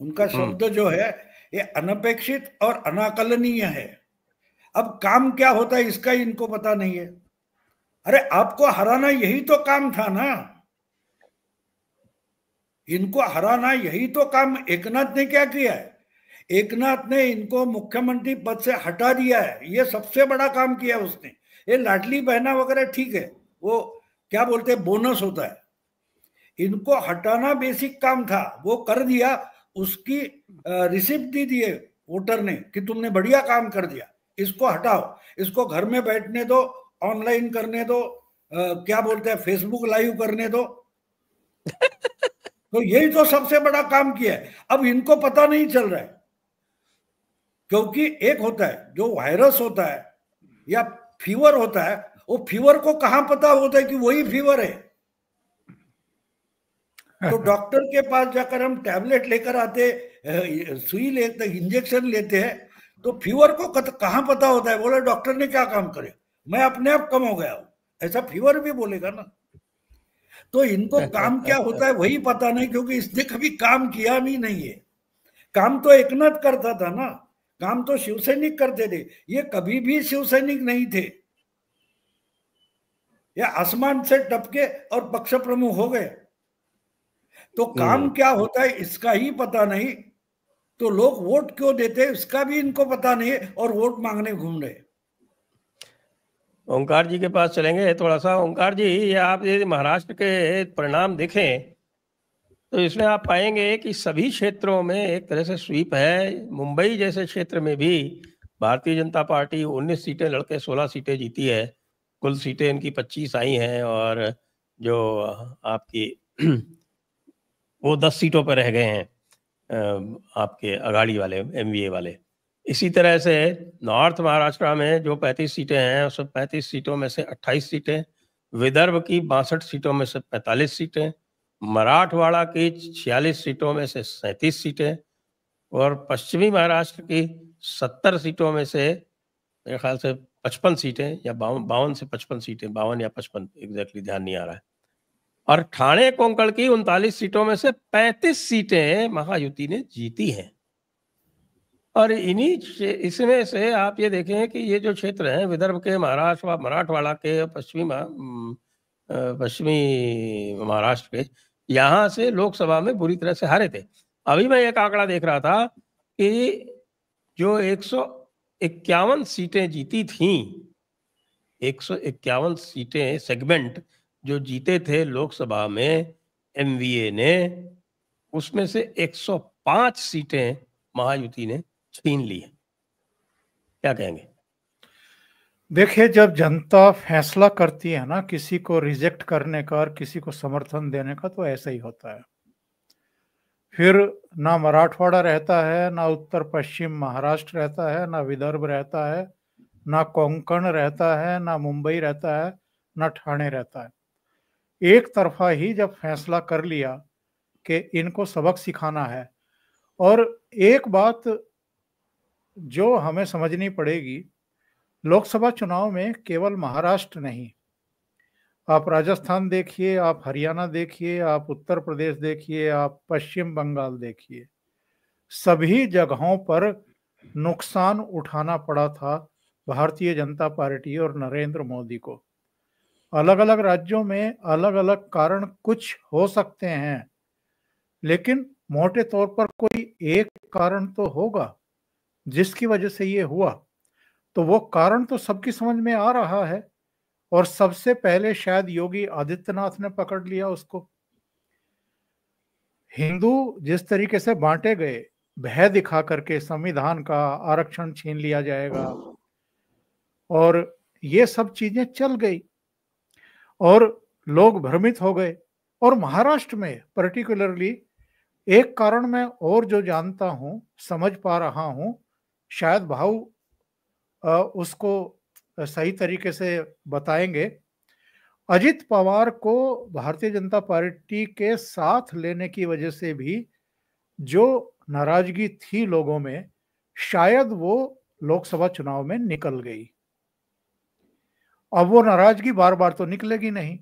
उनका हाँ। शब्द जो है ये अनपेक्षित और अनाकलनीय है अब काम क्या होता है इसका इनको पता नहीं है अरे आपको हराना यही तो काम था ना इनको हराना यही तो काम एकनाथ ने क्या किया है एकनाथ ने इनको मुख्यमंत्री पद से हटा दिया है ये सबसे बड़ा काम किया उसने ये लाडली बहना वगैरह ठीक है वो क्या बोलते हैं बोनस होता है इनको हटाना बेसिक काम था वो कर दिया उसकी रिसिप्ट दी दिए वोटर ने कि तुमने बढ़िया काम कर दिया इसको हटाओ इसको घर में बैठने दो ऑनलाइन करने दो आ, क्या बोलते हैं फेसबुक लाइव करने दो तो यही तो सबसे बड़ा काम किया है अब इनको पता नहीं चल रहा है क्योंकि एक होता है जो वायरस होता है या फीवर होता है वो फीवर को कहां पता होता है कि वही फीवर है तो डॉक्टर के पास जाकर हम टैबलेट लेकर आते सुई लेते इंजेक्शन लेते हैं तो फीवर को कहाँ पता होता है बोले डॉक्टर ने क्या काम करे मैं अपने आप कम हो गया हूँ ऐसा फीवर भी बोलेगा ना तो इनको काम क्या होता है वही पता नहीं क्योंकि इसने कभी काम किया भी नहीं है काम तो एकनाथ करता था ना काम तो शिव सैनिक करते थे ये कभी भी शिव सैनिक नहीं थे ये आसमान से टपके और पक्ष प्रमुख हो गए तो काम हम्म। क्या होता है इसका ही पता नहीं तो लोग वोट क्यों देते हैं इसका भी इनको पता नहीं है और वोट मांगने घूम रहे ओंकार जी के पास चलेंगे थोड़ा सा ओंकार जी ये आप यदि महाराष्ट्र के परिणाम देखें तो इसमें आप पाएंगे कि सभी क्षेत्रों में एक तरह से स्वीप है मुंबई जैसे क्षेत्र में भी भारतीय जनता पार्टी 19 सीटें लड़के 16 सीटें जीती है कुल सीटें इनकी 25 आई हैं और जो आपकी वो दस सीटों पर रह गए हैं आपके अगाड़ी वाले एम वाले इसी तरह से नॉर्थ महाराष्ट्र में जो पैंतीस सीटें हैं उस पैंतीस सीटों में से अट्ठाईस सीटें विदर्भ की बासठ सीटों में से पैंतालीस सीटें मराठवाड़ा की छियालीस सीटों में से सैंतीस सीटें और पश्चिमी महाराष्ट्र की सत्तर सीटों में से मेरे ख्याल से पचपन सीटें या बावन बावन से पचपन सीटें बावन या पचपन एग्जैक्टली ध्यान नहीं आ रहा है और ठाणे कोंकण की उनतालीस सीटों में से 35 सीटें महायुति ने जीती हैं और इन्हीं इसमें से आप ये देखें कि ये जो क्षेत्र हैं विदर्भ के महाराष्ट्र व मराठवाड़ा के पश्चिमी पश्चिमी महाराष्ट्र के यहाँ से लोकसभा में बुरी तरह से हारे थे अभी मैं एक आंकड़ा देख रहा था कि जो एक इक्यावन सीटें जीती थीं एक सीटें सेगमेंट जो जीते थे लोकसभा में एमवीए ने उसमें से 105 सीटें महायुति ने छीन ली है क्या कहेंगे देखिए जब जनता फैसला करती है ना किसी को रिजेक्ट करने का और किसी को समर्थन देने का तो ऐसा ही होता है फिर ना मराठवाड़ा रहता है ना उत्तर पश्चिम महाराष्ट्र रहता है ना विदर्भ रहता है ना कोंकण रहता है ना मुंबई रहता है ना ठाणे रहता है एक तरफा ही जब फैसला कर लिया कि इनको सबक सिखाना है और एक बात जो हमें समझनी पड़ेगी लोकसभा चुनाव में केवल महाराष्ट्र नहीं आप राजस्थान देखिए आप हरियाणा देखिए आप उत्तर प्रदेश देखिए आप पश्चिम बंगाल देखिए सभी जगहों पर नुकसान उठाना पड़ा था भारतीय जनता पार्टी और नरेंद्र मोदी को अलग अलग राज्यों में अलग अलग कारण कुछ हो सकते हैं लेकिन मोटे तौर पर कोई एक कारण तो होगा जिसकी वजह से ये हुआ तो वो कारण तो सबकी समझ में आ रहा है और सबसे पहले शायद योगी आदित्यनाथ ने पकड़ लिया उसको हिंदू जिस तरीके से बांटे गए भय दिखा करके संविधान का आरक्षण छीन लिया जाएगा और ये सब चीजें चल गई और लोग भ्रमित हो गए और महाराष्ट्र में पर्टिकुलरली एक कारण मैं और जो जानता हूँ समझ पा रहा हूँ शायद भाव उसको सही तरीके से बताएंगे अजित पवार को भारतीय जनता पार्टी के साथ लेने की वजह से भी जो नाराजगी थी लोगों में शायद वो लोकसभा चुनाव में निकल गई अब वो नाराजगी बार बार तो निकलेगी नहीं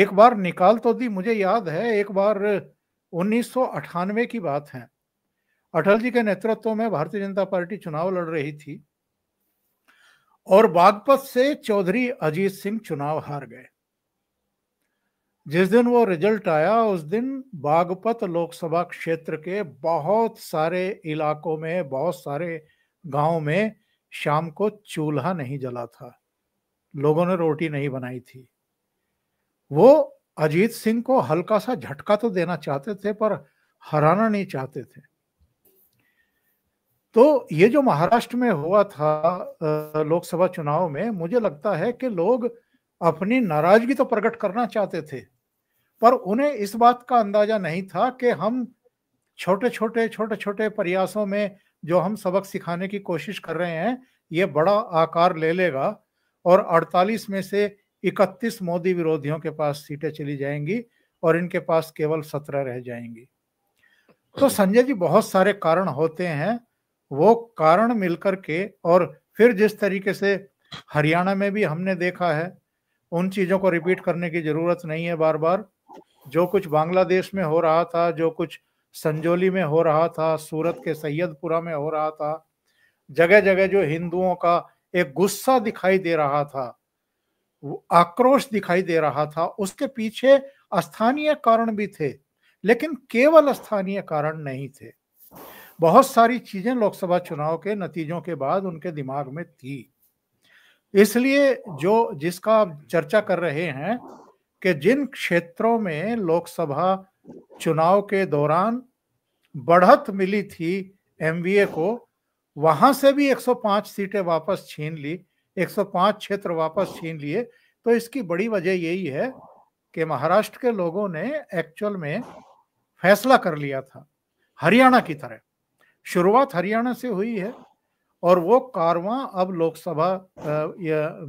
एक बार निकाल तो दी मुझे याद है एक बार उन्नीस की बात है अटल जी के नेतृत्व में भारतीय जनता पार्टी चुनाव लड़ रही थी और बागपत से चौधरी अजीत सिंह चुनाव हार गए जिस दिन वो रिजल्ट आया उस दिन बागपत लोकसभा क्षेत्र के बहुत सारे इलाकों में बहुत सारे गांव में शाम को चूल्हा नहीं जला था लोगों ने रोटी नहीं बनाई थी वो अजीत सिंह को हल्का सा झटका तो देना चाहते थे पर हराना नहीं चाहते थे तो ये जो महाराष्ट्र में हुआ था लोकसभा चुनाव में मुझे लगता है कि लोग अपनी नाराजगी तो प्रकट करना चाहते थे पर उन्हें इस बात का अंदाजा नहीं था कि हम छोटे छोटे छोटे छोटे प्रयासों में जो हम सबक सिखाने की कोशिश कर रहे हैं ये बड़ा आकार ले लेगा और 48 में से 31 मोदी विरोधियों के पास सीटें चली जाएंगी और इनके पास केवल 17 रह जाएंगी तो संजय जी बहुत सारे कारण होते हैं वो कारण मिलकर के और फिर जिस तरीके से हरियाणा में भी हमने देखा है उन चीजों को रिपीट करने की जरूरत नहीं है बार बार जो कुछ बांग्लादेश में हो रहा था जो कुछ संजोली में हो रहा था सूरत के सैयदपुरा में हो रहा था जगह जगह जो हिंदुओं का एक गुस्सा दिखाई दे रहा था आक्रोश दिखाई दे रहा था उसके पीछे स्थानीय कारण भी थे लेकिन केवल स्थानीय कारण नहीं थे बहुत सारी चीजें लोकसभा चुनाव के नतीजों के बाद उनके दिमाग में थी इसलिए जो जिसका आप चर्चा कर रहे हैं कि जिन क्षेत्रों में लोकसभा चुनाव के दौरान बढ़त मिली थी एमवीए को वहां से भी 105 सीटें वापस छीन ली 105 क्षेत्र वापस छीन लिए तो इसकी बड़ी वजह यही है कि महाराष्ट्र के लोगों ने एक्चुअल में फैसला कर लिया था हरियाणा की तरह शुरुआत हरियाणा से हुई है और वो कारवां अब लोकसभा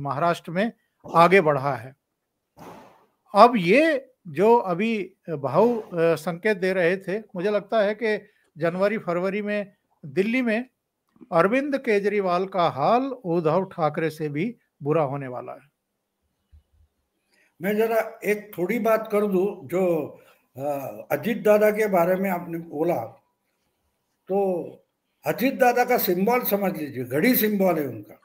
महाराष्ट्र में आगे बढ़ा है अब ये जो अभी भाव संकेत दे रहे थे मुझे लगता है कि जनवरी फरवरी में दिल्ली में अरविंद केजरीवाल का हाल उद्धव ठाकरे से भी बुरा होने वाला है मैं जरा एक थोड़ी बात कर दू जो अजीत दादा के बारे में आपने बोला तो अजीत दादा का सिंबल समझ लीजिए घड़ी सिंबल है उनका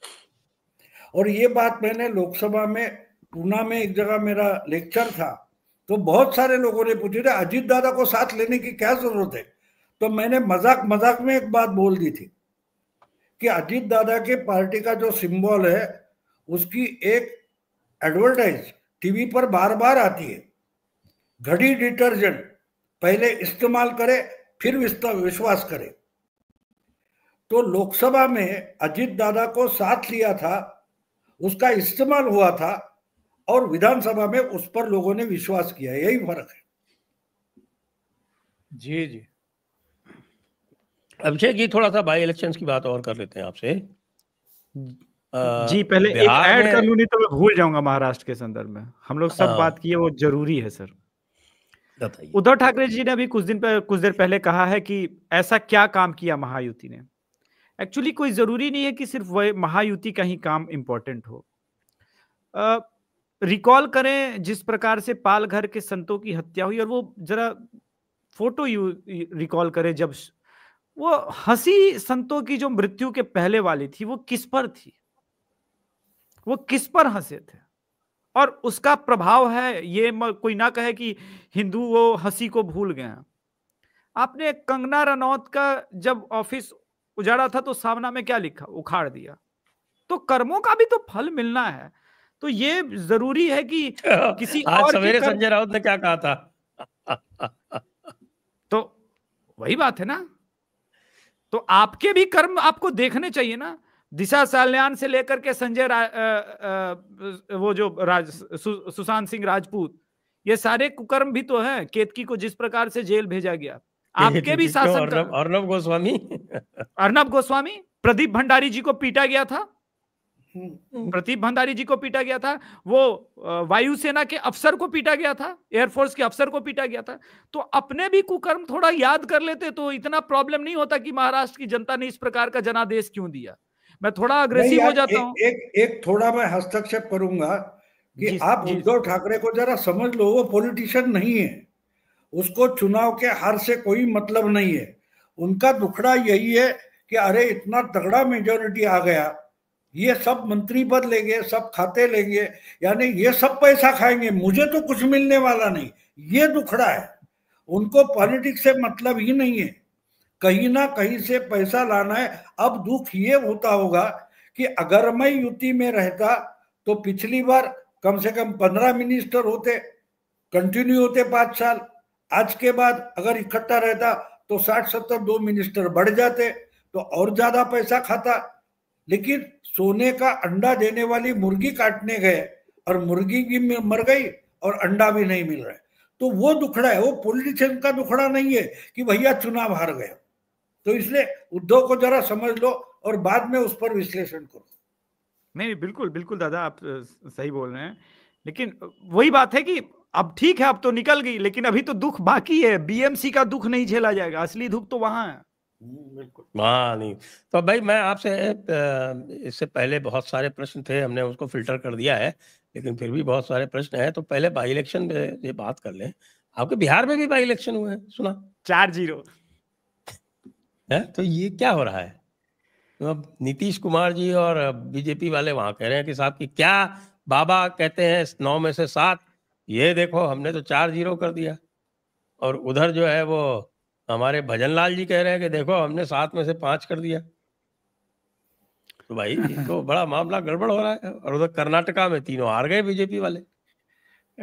और ये बात मैंने लोकसभा में पूना में एक जगह मेरा लेक्चर था तो बहुत सारे लोगों ने पूछी थे अजीत दादा को साथ लेने की क्या जरूरत है तो मैंने मजाक मजाक में एक बात बोल दी थी कि अजीत दादा के पार्टी का जो सिंबल है उसकी एक एडवर्टाइज टीवी पर बार बार आती है घड़ी डिटर्जेंट पहले इस्तेमाल करे फिर विश्वास करे तो लोकसभा में अजीत दादा को साथ लिया था उसका इस्तेमाल हुआ था और विधानसभा में उस पर लोगों ने विश्वास किया यही फर्क है जी जी अभिषेक जी थोड़ा सा बाई इलेक्शन की बात और कर लेते हैं आपसे जी पहले एक ऐड कर लूं नहीं तो मैं भूल जाऊंगा महाराष्ट्र के संदर्भ में हम लोग सब हाँ। बात किए वो जरूरी है सर उद्धव ठाकरे जी ने अभी कुछ दिन पर कुछ देर पहले कहा है कि ऐसा क्या काम किया महायुति ने एक्चुअली कोई जरूरी नहीं है कि सिर्फ वह महायुति का ही काम इम्पोर्टेंट हो रिकॉल करें जिस प्रकार से पालघर के संतों की हत्या हुई और वो जरा फोटो यू रिकॉल करें जब वो हंसी संतों की जो मृत्यु के पहले वाली थी वो किस पर थी वो किस पर हंसे थे और उसका प्रभाव है ये कोई ना कहे कि हिंदू वो हंसी को भूल गए हैं आपने कंगना रनौत का जब ऑफिस उजाड़ा था तो सामना में क्या लिखा उखाड़ दिया तो कर्मों का भी तो फल मिलना है तो ये जरूरी है कि [LAUGHS] किसी आज सवेरे संजय राउत ने क्या कहा था [LAUGHS] तो वही बात है ना तो आपके भी कर्म आपको देखने चाहिए ना दिशा साल्यान से लेकर के संजय वो जो राज सु, सुशांत सिंह राजपूत ये सारे कुकर्म भी तो हैं केतकी को जिस प्रकार से जेल भेजा गया [LAUGHS] आपके भी शासन तो अर्नब गोस्वामी [LAUGHS] अर्नब गोस्वामी प्रदीप भंडारी जी को पीटा गया था हम्म। प्रदीप भंडारी जी को पीटा गया था वो वायुसेना के अफसर को पीटा गया था एयरफोर्स के अफसर को पीटा गया था तो अपने भी कुकर्म थोड़ा याद कर लेते तो इतना प्रॉब्लम नहीं होता कि महाराष्ट्र की जनता ने इस प्रकार का जनादेश क्यों दिया मैं थोड़ा अग्रेसिव हो जाता हूँ एक एक थोड़ा मैं हस्तक्षेप करूंगा कि आप उद्धव ठाकरे को जरा समझ लो वो पॉलिटिशियन नहीं है उसको चुनाव के हार से कोई मतलब नहीं है उनका दुखड़ा यही है कि अरे इतना तगड़ा मेजोरिटी आ गया ये सब मंत्री पद लेंगे सब खाते लेंगे यानी ये सब पैसा खाएंगे मुझे तो कुछ मिलने वाला नहीं ये दुखड़ा है उनको पॉलिटिक्स से मतलब ही नहीं है कहीं ना कहीं से पैसा लाना है अब दुख ये होता होगा कि अगर मैं युति में रहता तो पिछली बार कम से कम पंद्रह मिनिस्टर होते कंटिन्यू होते पांच साल आज के बाद अगर इकट्ठा रहता तो साठ सत्तर दो मिनिस्टर बढ़ जाते तो और ज्यादा पैसा खाता लेकिन सोने का अंडा देने वाली मुर्गी काटने गए और मुर्गी भी मर गई और अंडा भी नहीं मिल रहा है तो वो दुखड़ा है वो पोलिटिशियन का दुखड़ा नहीं है कि भैया चुनाव हार गए तो इसलिए उद्धव को जरा समझ लो और बाद में उस पर विश्लेषण करो नहीं बिल्कुल बिल्कुल दादा आप सही बोल रहे हैं लेकिन वही बात है कि अब ठीक है अब तो निकल गई लेकिन अभी तो दुख बाकी है बीएमसी का दुख नहीं झेला जाएगा असली दुख तो वहां है हम्म, हाँ नहीं तो भाई मैं आपसे इससे पहले बहुत सारे प्रश्न थे हमने उसको फिल्टर कर दिया है लेकिन फिर भी बहुत सारे प्रश्न हैं तो पहले बाई इलेक्शन में ये बात कर लें आपके बिहार में भी बाई इलेक्शन हुए हैं सुना चार जीरो है तो ये क्या हो रहा है तो अब नीतीश कुमार जी और बीजेपी वाले वहां कह रहे हैं कि साहब की क्या बाबा कहते हैं नौ में से सात ये देखो हमने तो चार जीरो कर दिया और उधर जो है वो हमारे भजन लाल जी कह रहे हैं कि देखो हमने सात में से पांच कर दिया तो भाई तो [LAUGHS] बड़ा मामला गड़बड़ हो रहा है और उधर कर्नाटका में तीनों हार गए बीजेपी वाले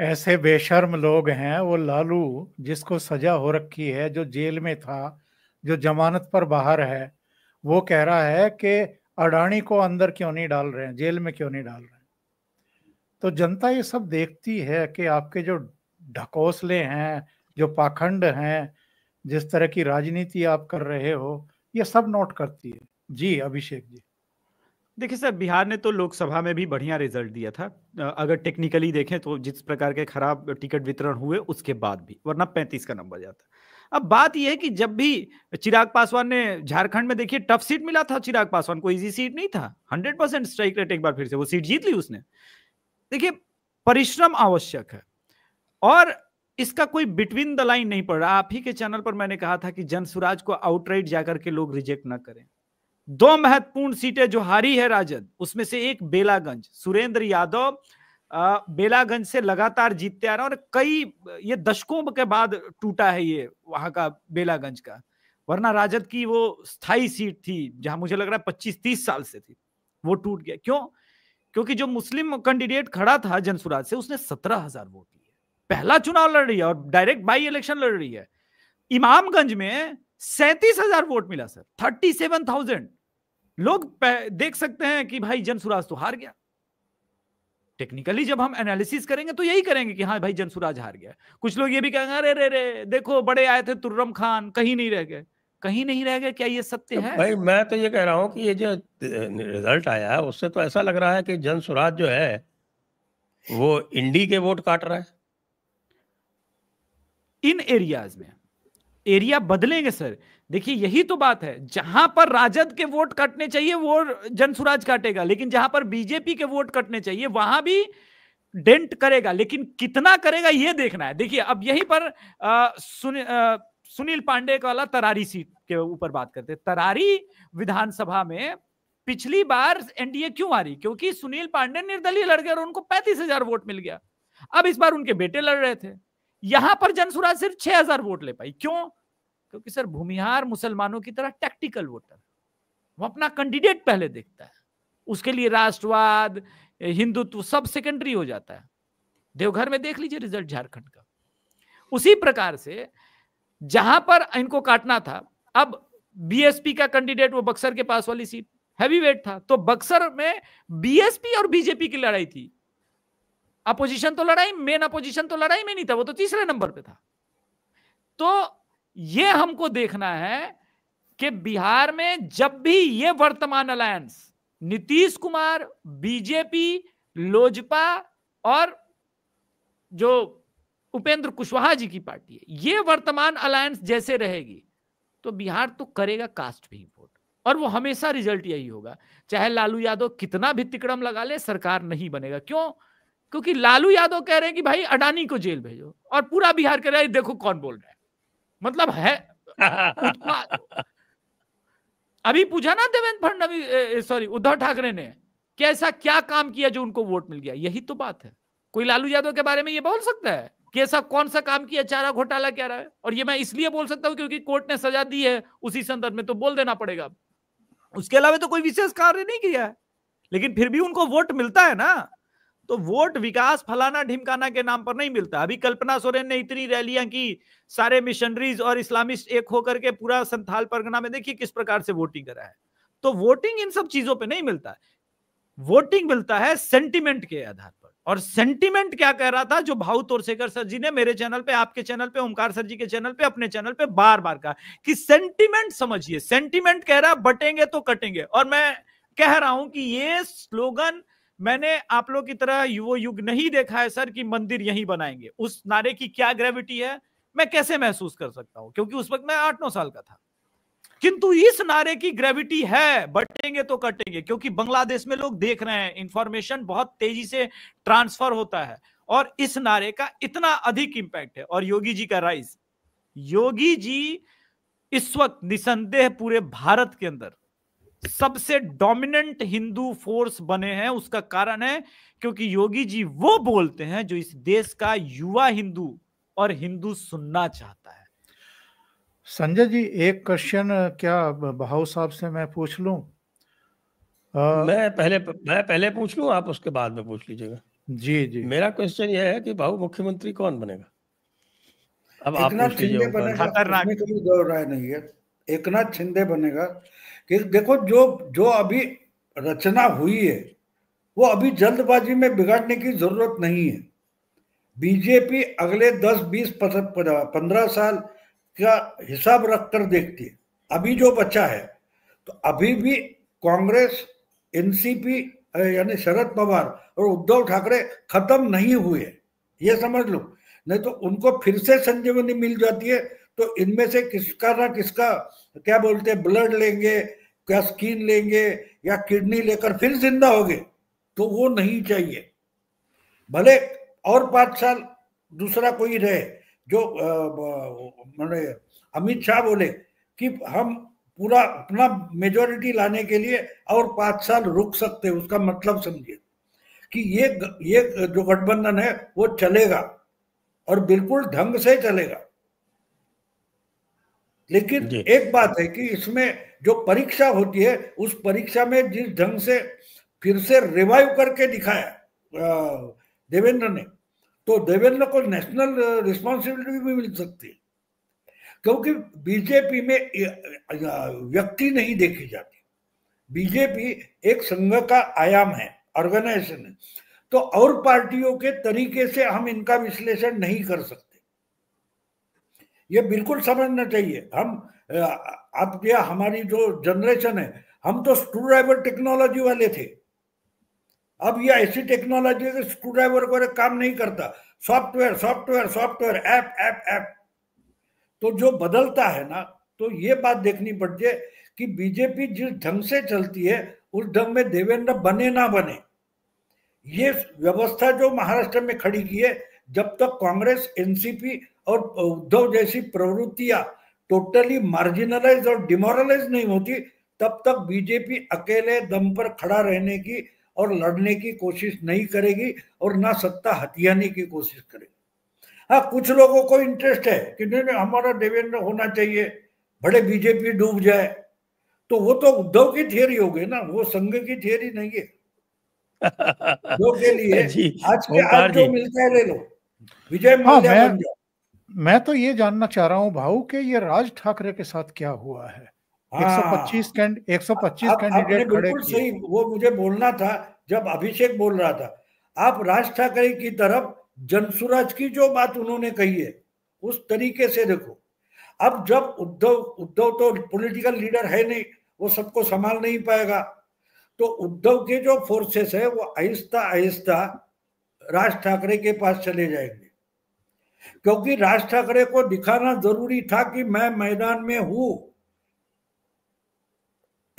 ऐसे बेशर्म लोग हैं वो लालू जिसको सजा हो रखी है जो जेल में था जो जमानत पर बाहर है वो कह रहा है कि अडानी को अंदर क्यों नहीं डाल रहे हैं जेल में क्यों नहीं डाल रहे हैं तो जनता ये सब देखती है कि आपके जो ढकोसले हैं जो पाखंड हैं जिस तरह की राजनीति आप कर रहे हो ये सब नोट करती है जी अभिषेक जी देखिए सर बिहार ने तो लोकसभा में भी बढ़िया रिजल्ट दिया था अगर टेक्निकली देखें तो जिस प्रकार के खराब टिकट वितरण हुए उसके बाद भी वरना पैंतीस का नंबर जाता अब बात यह है कि जब भी चिराग पासवान ने झारखंड में देखिए टफ सीट मिला था चिराग पासवान को इजी सीट नहीं था हंड्रेड परसेंट स्ट्राइक रेट एक बार फिर से वो सीट जीत ली उसने देखिए परिश्रम आवश्यक है और इसका कोई बिटवीन द लाइन नहीं पड़ रहा आप ही के चैनल पर मैंने कहा था कि जनसुराज को आउटराइट जाकर के लोग रिजेक्ट ना करें दो महत्वपूर्ण सीटें जो हारी है राजद उसमें से एक बेलागंज सुरेंद्र यादव बेलागंज से लगातार जीतते आ रहे हैं और कई ये दशकों के बाद टूटा है ये वहां का बेलागंज का वरना राजद की वो स्थायी सीट थी जहां मुझे लग रहा है पच्चीस तीस साल से थी वो टूट गया क्यों क्योंकि जो मुस्लिम कैंडिडेट खड़ा था जनसुराज से उसने सत्रह हजार वोट लिए पहला चुनाव लड़ रही है और डायरेक्ट बाई इलेक्शन लड़ रही है इमामगंज में सैंतीस हजार वोट मिला सर थर्टी सेवन थाउजेंड लोग देख सकते हैं कि भाई जनसुराज तो हार गया टेक्निकली जब हम एनालिसिस करेंगे तो यही करेंगे कि हाँ भाई जनसुराज हार गया कुछ लोग ये भी कहेंगे अरे रे रे देखो बड़े आए थे तुर्रम खान कहीं नहीं रह गए कहीं नहीं रह गए क्या ये सत्य है भाई मैं तो ये कह रहा हूँ कि ये जो रिजल्ट आया है उससे तो ऐसा लग रहा है कि जन जो है वो इंडी के वोट काट रहा है इन एरियाज में एरिया बदलेंगे सर देखिए यही तो बात है जहां पर राजद के वोट कटने चाहिए वो जनसुराज काटेगा लेकिन जहां पर बीजेपी के वोट कटने चाहिए वहां भी डेंट करेगा लेकिन कितना करेगा ये देखना है देखिए अब यहीं पर आ, सुन, आ, सुनील पांडे का वाला तरारी सीट के ऊपर बात करते तरारी विधानसभा में पिछली बार एनडीए क्यों आ रही क्योंकि सुनील पांडे निर्दलीय लड़ गए और उनको पैंतीस हजार वोट मिल गया अब इस बार उनके बेटे लड़ रहे थे यहां पर जनसुरा सिर्फ छह हजार वोट ले पाई क्यों क्योंकि सर भूमिहार मुसलमानों की तरह टैक्टिकल वोटर वो अपना कैंडिडेट पहले देखता है उसके लिए राष्ट्रवाद हिंदुत्व सब सेकेंडरी हो जाता है देवघर में देख लीजिए रिजल्ट झारखंड का उसी प्रकार से जहां पर इनको काटना था अब बीएसपी का कैंडिडेट वो बक्सर के पास वाली सीट वेट था तो बक्सर में बीएसपी और बीजेपी की लड़ाई थी अपोजिशन तो लड़ाई मेन अपोजिशन तो लड़ाई में नहीं था वो तो तीसरे नंबर पे था तो ये हमको देखना है कि बिहार में जब भी ये वर्तमान अलायंस नीतीश कुमार बीजेपी लोजपा और जो उपेंद्र कुशवाहा जी की पार्टी है ये वर्तमान अलायंस जैसे रहेगी तो बिहार तो करेगा कास्ट भी वोट और वो हमेशा रिजल्ट यही होगा चाहे लालू यादव कितना भी तिकड़म लगा ले सरकार नहीं बनेगा क्यों क्योंकि लालू यादव कह रहे हैं कि भाई अडानी को जेल भेजो और पूरा बिहार कह रहा है देखो कौन बोल रहा है मतलब है [LAUGHS] अभी पूछा ना देवेंद्र फडणवीस सॉरी उद्धव ठाकरे ने कैसा क्या काम किया जो उनको वोट मिल गया यही तो बात है कोई लालू यादव के बारे में ये बोल सकता है कि ऐसा कौन सा काम किया चारा घोटाला क्या रहा है और ये मैं इसलिए बोल सकता हूँ क्योंकि कोर्ट ने सजा दी है उसी संदर्भ में तो बोल देना पड़ेगा उसके अलावा तो कोई विशेष कार्य नहीं किया है लेकिन फिर भी उनको वोट मिलता है ना तो वोट विकास फलाना ढिमकाना के नाम पर नहीं मिलता अभी कल्पना सोरेन ने इतनी रैलियां की सारे मिशनरीज और इस्लामिस्ट एक होकर के पूरा संथाल परगना में देखिए किस प्रकार से वोटिंग करा है तो वोटिंग इन सब चीजों पे नहीं मिलता वोटिंग मिलता है सेंटिमेंट के आधार पर और सेंटिमेंट क्या कह रहा था जो भाऊ तोरसेकर सर जी ने मेरे चैनल पे आपके चैनल पे ओमकार सर जी के चैनल पे अपने चैनल पे बार बार कहा कि सेंटिमेंट समझिए सेंटिमेंट कह रहा बटेंगे तो कटेंगे और मैं कह रहा हूं कि ये स्लोगन मैंने आप लोग की तरह वो युग नहीं देखा है सर कि मंदिर यहीं बनाएंगे उस नारे की क्या ग्रेविटी है मैं कैसे महसूस कर सकता हूं क्योंकि उस वक्त मैं आठ नौ साल का था किंतु इस नारे की ग्रेविटी है बटेंगे तो कटेंगे क्योंकि बांग्लादेश में लोग देख रहे हैं इंफॉर्मेशन बहुत तेजी से ट्रांसफर होता है और इस नारे का इतना अधिक इंपैक्ट है और योगी जी का राइज योगी जी इस वक्त निसंदेह पूरे भारत के अंदर सबसे डोमिनेंट हिंदू फोर्स बने हैं उसका कारण है क्योंकि योगी जी वो बोलते हैं जो इस देश का युवा हिंदू और हिंदू सुनना चाहता है संजय जी एक क्वेश्चन क्या भाव साहब से मैं पूछ लूं आ... मैं पहले मैं पहले पूछ लूं आप उसके बाद में पूछ लीजिएगा जी जी मेरा क्वेश्चन यह है कि भाव मुख्यमंत्री कौन बनेगा अब आप पूछ लीजिए खतरनाक नहीं है एक नाथ शिंदे बनेगा कि देखो जो जो अभी रचना हुई है वो अभी जल्दबाजी में बिगाड़ने की जरूरत नहीं है बीजेपी अगले 10, 20, 15 साल का हिसाब रखकर देखती है अभी जो बचा है तो अभी भी कांग्रेस एनसीपी यानी शरद पवार और उद्धव ठाकरे खत्म नहीं हुए ये समझ लो नहीं तो उनको फिर से संजीवनी मिल जाती है तो इनमें से किसका ना किसका क्या बोलते हैं ब्लड लेंगे क्या स्किन लेंगे या किडनी लेकर फिर जिंदा होगे तो वो नहीं चाहिए भले और पांच साल दूसरा कोई रहे जो मैंने अमित शाह बोले कि हम पूरा अपना मेजोरिटी लाने के लिए और पांच साल रुक सकते हैं उसका मतलब समझिए कि ये ये जो गठबंधन है वो चलेगा और बिल्कुल ढंग से चलेगा लेकिन एक बात है कि इसमें जो परीक्षा होती है उस परीक्षा में जिस ढंग से फिर से रिवाइव करके दिखाया देवेंद्र ने तो देवेंद्र को नेशनल रिस्पॉन्सिबिलिटी भी मिल सकती है क्योंकि बीजेपी में व्यक्ति नहीं देखी जाती बीजेपी एक संघ का आयाम है ऑर्गेनाइजेशन है तो और पार्टियों के तरीके से हम इनका विश्लेषण नहीं कर सकते ये बिल्कुल समझना चाहिए हम अब क्या हमारी जो जनरेशन है हम तो स्क्रू ड्राइवर टेक्नोलॉजी वाले थे अब ये ऐसी टेक्नोलॉजी है कि स्क्रू ड्राइवर को काम नहीं करता software software software app app app तो जो बदलता है ना तो ये बात देखनी पड़ती है कि बीजेपी जिस ढंग से चलती है उस ढंग में देवेंद्र बने ना बने ये व्यवस्था जो महाराष्ट्र में खड़ी की है जब तक कांग्रेस एनसीपी और उद्धव जैसी प्रवृत्तियां टोटली मार्जिनलाइज और डिमोरलाइज नहीं होती तब तक बीजेपी अकेले दम पर खड़ा रहने की और लड़ने की कोशिश नहीं करेगी और ना सत्ता हथियाने की कोशिश करेगी हाँ कुछ लोगों को इंटरेस्ट है कि नहीं नहीं हमारा देवेंद्र होना चाहिए बड़े बीजेपी डूब जाए तो वो तो उद्धव की थियोरी हो गई ना वो संघ की थियोरी नहीं है [LAUGHS] के लिए आज के आज जो मिलता है ले लो विजय हाँ, मैं, मैं तो ये जानना चाह रहा हूँ भाऊ कि ये राज ठाकरे के साथ क्या हुआ है हाँ, 125 कैंडिडेट खड़े सही वो मुझे बोलना था जब अभिषेक बोल रहा था आप राज ठाकरे की तरफ जनसुराज की जो बात उन्होंने कही है उस तरीके से देखो अब जब उद्धव उद्धव तो पॉलिटिकल लीडर है नहीं वो सबको संभाल नहीं पाएगा तो उद्धव के जो फोर्सेस है वो आहिस्ता आहिस्ता राज ठाकरे के पास चले जाएंगे क्योंकि राज ठाकरे को दिखाना जरूरी था कि मैं मैदान में हूं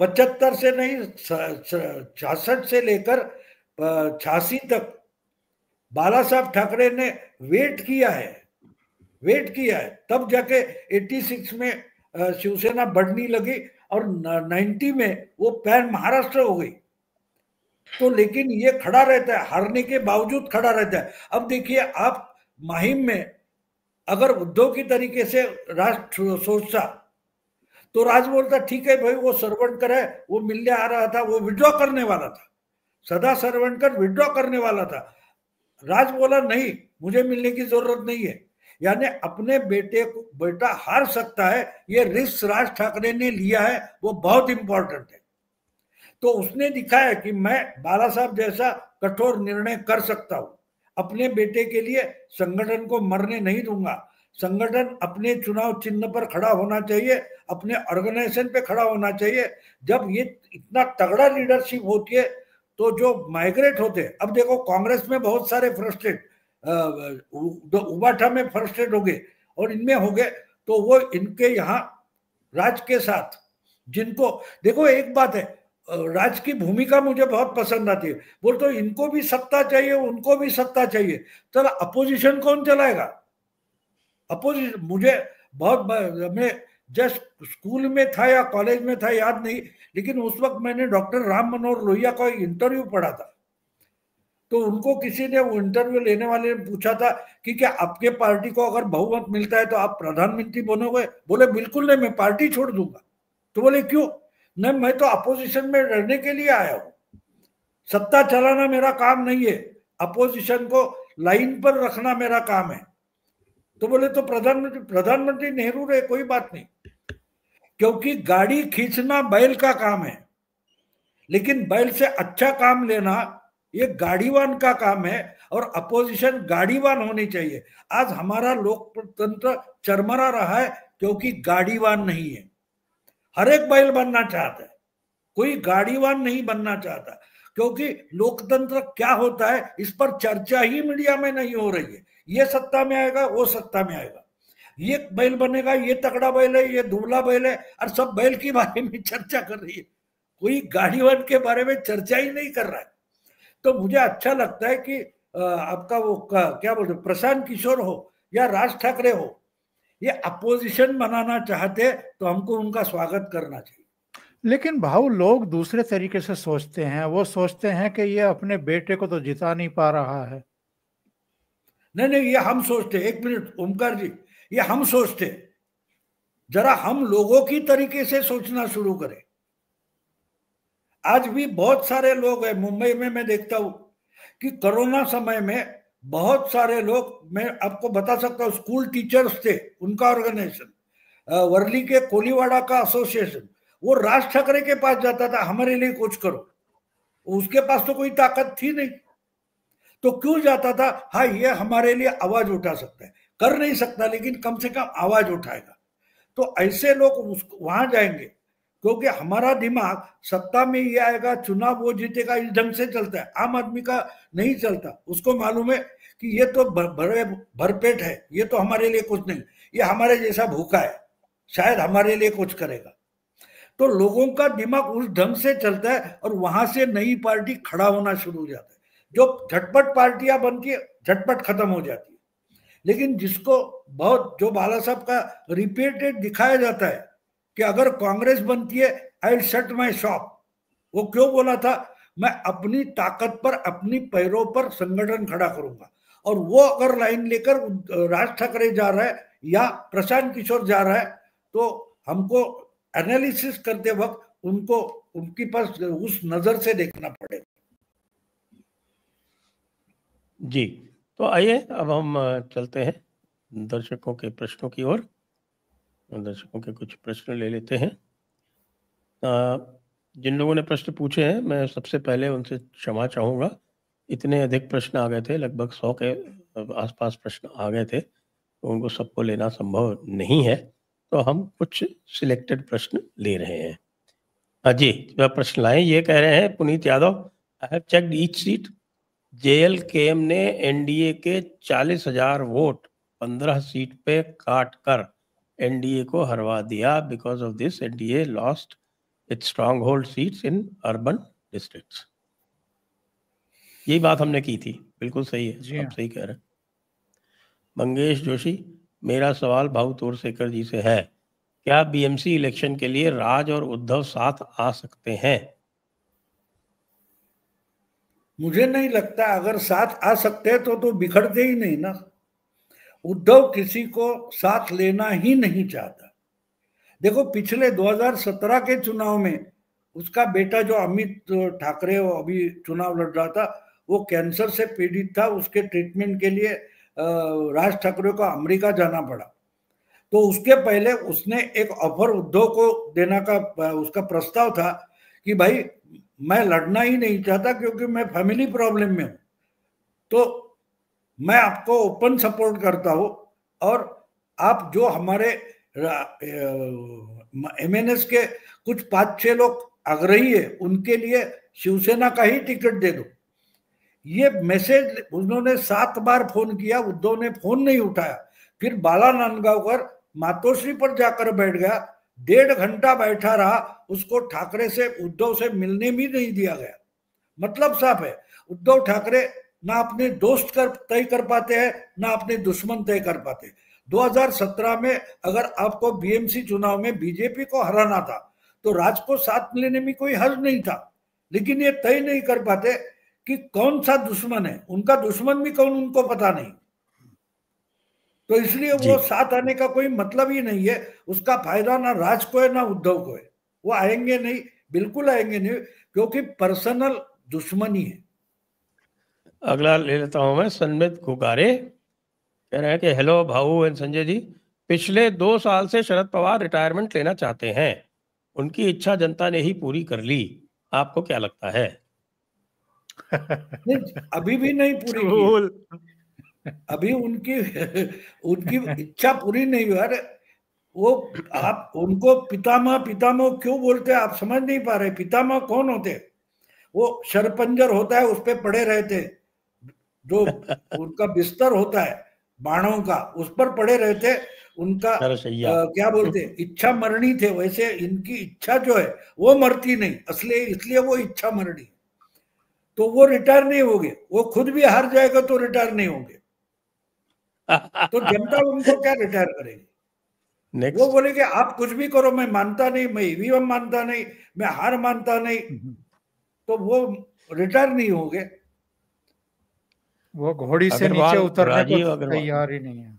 पचहत्तर से नहीं छियासठ से लेकर छियासी तक बाला साहब ठाकरे ने वेट किया है वेट किया है तब जाके 86 में शिवसेना बढ़ने लगी और 90 में वो पैन महाराष्ट्र हो गई तो लेकिन ये खड़ा रहता है हारने के बावजूद खड़ा रहता है अब देखिए आप माहिम में अगर उद्धव की तरीके से राष्ट्र सोचता तो राज बोलता ठीक है भाई वो सर्वेंट कर है वो मिलने आ रहा था वो विड्रॉ करने वाला था सदा सर्वेंट कर विड्रॉ करने वाला था राज बोला नहीं मुझे मिलने की जरूरत नहीं है यानी अपने बेटे को बेटा हार सकता है ये रिस्क राज ठाकरे ने लिया है वो बहुत इंपॉर्टेंट है तो उसने दिखाया कि मैं बाला साहब जैसा कठोर निर्णय कर सकता हूं अपने बेटे के लिए संगठन को मरने नहीं दूंगा संगठन अपने चुनाव चिन्ह पर खड़ा होना चाहिए अपने ऑर्गेनाइजेशन पे खड़ा होना चाहिए जब ये इतना तगड़ा लीडरशिप होती है तो जो माइग्रेट होते हैं अब देखो कांग्रेस में बहुत सारे फ्रस्ट्रेट उबाठा में फ्रस्ट्रेट हो गए और इनमें हो गए तो वो इनके यहाँ राज के साथ जिनको देखो एक बात है राज की भूमिका मुझे बहुत पसंद आती है बोल तो इनको भी सत्ता चाहिए उनको भी सत्ता चाहिए तो अपोजिशन कौन चलाएगा अपोजिशन मुझे बहुत मैं जस्ट स्कूल में था या कॉलेज में था याद नहीं लेकिन उस वक्त मैंने डॉक्टर राम मनोहर लोहिया का इंटरव्यू पढ़ा था तो उनको किसी ने वो इंटरव्यू लेने वाले ने पूछा था कि क्या आपके पार्टी को अगर बहुमत मिलता है तो आप प्रधानमंत्री बनोगे बोले बिल्कुल नहीं मैं पार्टी छोड़ दूंगा तो बोले क्यों नहीं मैं तो अपोजिशन में रहने के लिए आया हूं सत्ता चलाना मेरा काम नहीं है अपोजिशन को लाइन पर रखना मेरा काम है तो बोले तो प्रधानमंत्री प्रधानमंत्री नेहरू रहे कोई बात नहीं क्योंकि गाड़ी खींचना बैल का काम है लेकिन बैल से अच्छा काम लेना ये गाड़ीवान का काम है और अपोजिशन गाड़ीवान होनी चाहिए आज हमारा लोकतंत्र चरमरा रहा है क्योंकि गाड़ीवान नहीं है हर एक बैल बनना चाहता है कोई गाड़ीवान नहीं बनना चाहता क्योंकि लोकतंत्र क्या होता है इस पर चर्चा ही मीडिया में नहीं हो रही है ये सत्ता में आएगा वो सत्ता में आएगा ये बैल बनेगा ये तकड़ा बैल है ये दुबला बैल है और सब बैल के बारे में चर्चा कर रही है कोई गाड़ीवान के बारे में चर्चा ही नहीं कर रहा है तो मुझे अच्छा लगता है कि आपका वो क्या बोलते प्रशांत किशोर हो या राज ठाकरे हो ये अपोजिशन बनाना चाहते तो हमको उनका स्वागत करना चाहिए लेकिन भाव लोग दूसरे तरीके से सोचते हैं वो सोचते हैं कि ये अपने बेटे को तो जिता नहीं पा रहा है नहीं नहीं ये हम सोचते एक मिनट ओमकार जी ये हम सोचते जरा हम लोगों की तरीके से सोचना शुरू करें आज भी बहुत सारे लोग हैं मुंबई में मैं देखता हूं कि कोरोना समय में बहुत सारे लोग मैं आपको बता सकता हूँ स्कूल टीचर्स थे उनका ऑर्गेनाइजेशन वर्ली के कोलीवाड़ा का एसोसिएशन वो राज ठाकरे के पास जाता था हमारे लिए कुछ करो उसके पास तो कोई ताकत थी नहीं तो क्यों जाता था हाँ ये हमारे लिए आवाज उठा सकता है कर नहीं सकता लेकिन कम से कम आवाज उठाएगा तो ऐसे लोग वहां जाएंगे क्योंकि हमारा दिमाग सत्ता में ये आएगा चुनाव वो जीतेगा इस ढंग से चलता है आम आदमी का नहीं चलता उसको मालूम है कि ये तो भरे भरपेट है ये तो हमारे लिए कुछ नहीं ये हमारे जैसा भूखा है शायद हमारे लिए कुछ करेगा तो लोगों का दिमाग उस ढंग से चलता है और वहां से नई पार्टी खड़ा होना शुरू हो जाता है जो झटपट पार्टियां बनती झटपट खत्म हो जाती है लेकिन जिसको बहुत जो बाला साहब का रिपीटेड दिखाया जाता है कि अगर कांग्रेस बनती है आई सेट माई शॉप वो क्यों बोला था मैं अपनी ताकत पर अपनी पैरों पर संगठन खड़ा करूंगा और वो अगर लाइन लेकर राज ठाकरे जा रहा है या प्रशांत किशोर जा रहा है तो हमको एनालिसिस करते वक्त उनको उनके पास उस नजर से देखना पड़ेगा जी तो आइए अब हम चलते हैं दर्शकों के प्रश्नों की ओर दर्शकों के कुछ प्रश्न ले लेते हैं आ, जिन लोगों ने प्रश्न पूछे हैं मैं सबसे पहले उनसे क्षमा चाहूँगा इतने अधिक प्रश्न आ गए थे लगभग सौ के आसपास प्रश्न आ गए थे तो उनको सबको लेना संभव नहीं है तो हम कुछ सिलेक्टेड प्रश्न ले रहे हैं हाँ जी जो प्रश्न लाए ये कह रहे हैं Puneet Yadav I have check each seat L K M ने एन डी ए के चालीस हजार वोट पंद्रह सीट पे काट कर एनडीए को हरवा दिया because of this NDA lost its strong hold seats in urban districts यही बात हमने की थी बिल्कुल सही है जी आप हाँ। सही कह रहे हैं मंगेश जोशी मेरा सवाल भाऊ तोरसेकर जी से है क्या बीएमसी इलेक्शन के लिए राज और उद्धव साथ आ सकते हैं मुझे नहीं लगता अगर साथ आ सकते हैं तो तो बिखरते ही नहीं ना उद्धव किसी को साथ लेना ही नहीं चाहता देखो पिछले 2017 के चुनाव में उसका बेटा जो अमित ठाकरे अभी चुनाव लड़ रहा था वो कैंसर से पीड़ित था उसके ट्रीटमेंट के लिए राज ठाकरे को अमेरिका जाना पड़ा तो उसके पहले उसने एक ऑफर उद्धव को देना का उसका प्रस्ताव था कि भाई मैं लड़ना ही नहीं चाहता क्योंकि मैं फैमिली प्रॉब्लम में हूँ तो मैं आपको ओपन सपोर्ट करता हूं और आप जो हमारे एमएनएस के कुछ पांच छह लोग आग्रही है उनके लिए शिवसेना का ही टिकट दे दो ये मैसेज उन्होंने सात बार फोन किया उद्धव ने फोन नहीं उठाया फिर बाला कर मातोश्री पर जाकर बैठ गया डेढ़ घंटा बैठा रहा उसको ठाकरे से उद्धव से मिलने भी नहीं दिया गया मतलब साफ है उद्धव ठाकरे ना अपने दोस्त कर तय कर पाते हैं ना अपने दुश्मन तय कर पाते 2017 में अगर आपको बीएमसी चुनाव में बीजेपी को हराना था तो राज को साथ लेने में कोई हर्ज नहीं था लेकिन ये तय नहीं कर पाते कि कौन सा दुश्मन है उनका दुश्मन भी कौन उनको पता नहीं तो इसलिए वो साथ आने का कोई मतलब ही नहीं है उसका फायदा ना राज को है ना उद्धव को है वो आएंगे नहीं बिल्कुल आएंगे नहीं क्योंकि पर्सनल दुश्मनी है अगला ले लेता हूं मैं सन्मित कुकारे कह रहे हैं कि हेलो भाऊ एंड संजय जी पिछले दो साल से शरद पवार रिटायरमेंट लेना चाहते हैं उनकी इच्छा जनता ने ही पूरी कर ली आपको क्या लगता है अभी भी नहीं पूरी की। अभी उनकी उनकी इच्छा पूरी नहीं हुई अरे वो आप उनको पितामह पितामह क्यों बोलते आप समझ नहीं पा रहे पितामह कौन होते वो सरपंजर होता है उस पर पड़े रहते हैं जो उनका बिस्तर होता है बाणों का उस पर पड़े रहते उनका आ, क्या बोलते इच्छा मरणी थे वैसे इनकी इच्छा जो है वो मरती नहीं असली इसलिए वो इच्छा मरणी तो वो रिटायर नहीं होंगे वो खुद भी हार जाएगा तो रिटायर नहीं होंगे तो [LAUGHS] जनता उनको क्या रिटायर करेगी Next. वो बोले कि आप कुछ भी करो मैं मानता नहीं मैं ईवीएम मानता नहीं मैं हार मानता नहीं हम्म। तो वो रिटायर नहीं होंगे वो घोड़ी से नीचे उतरने को तैयार ही नहीं है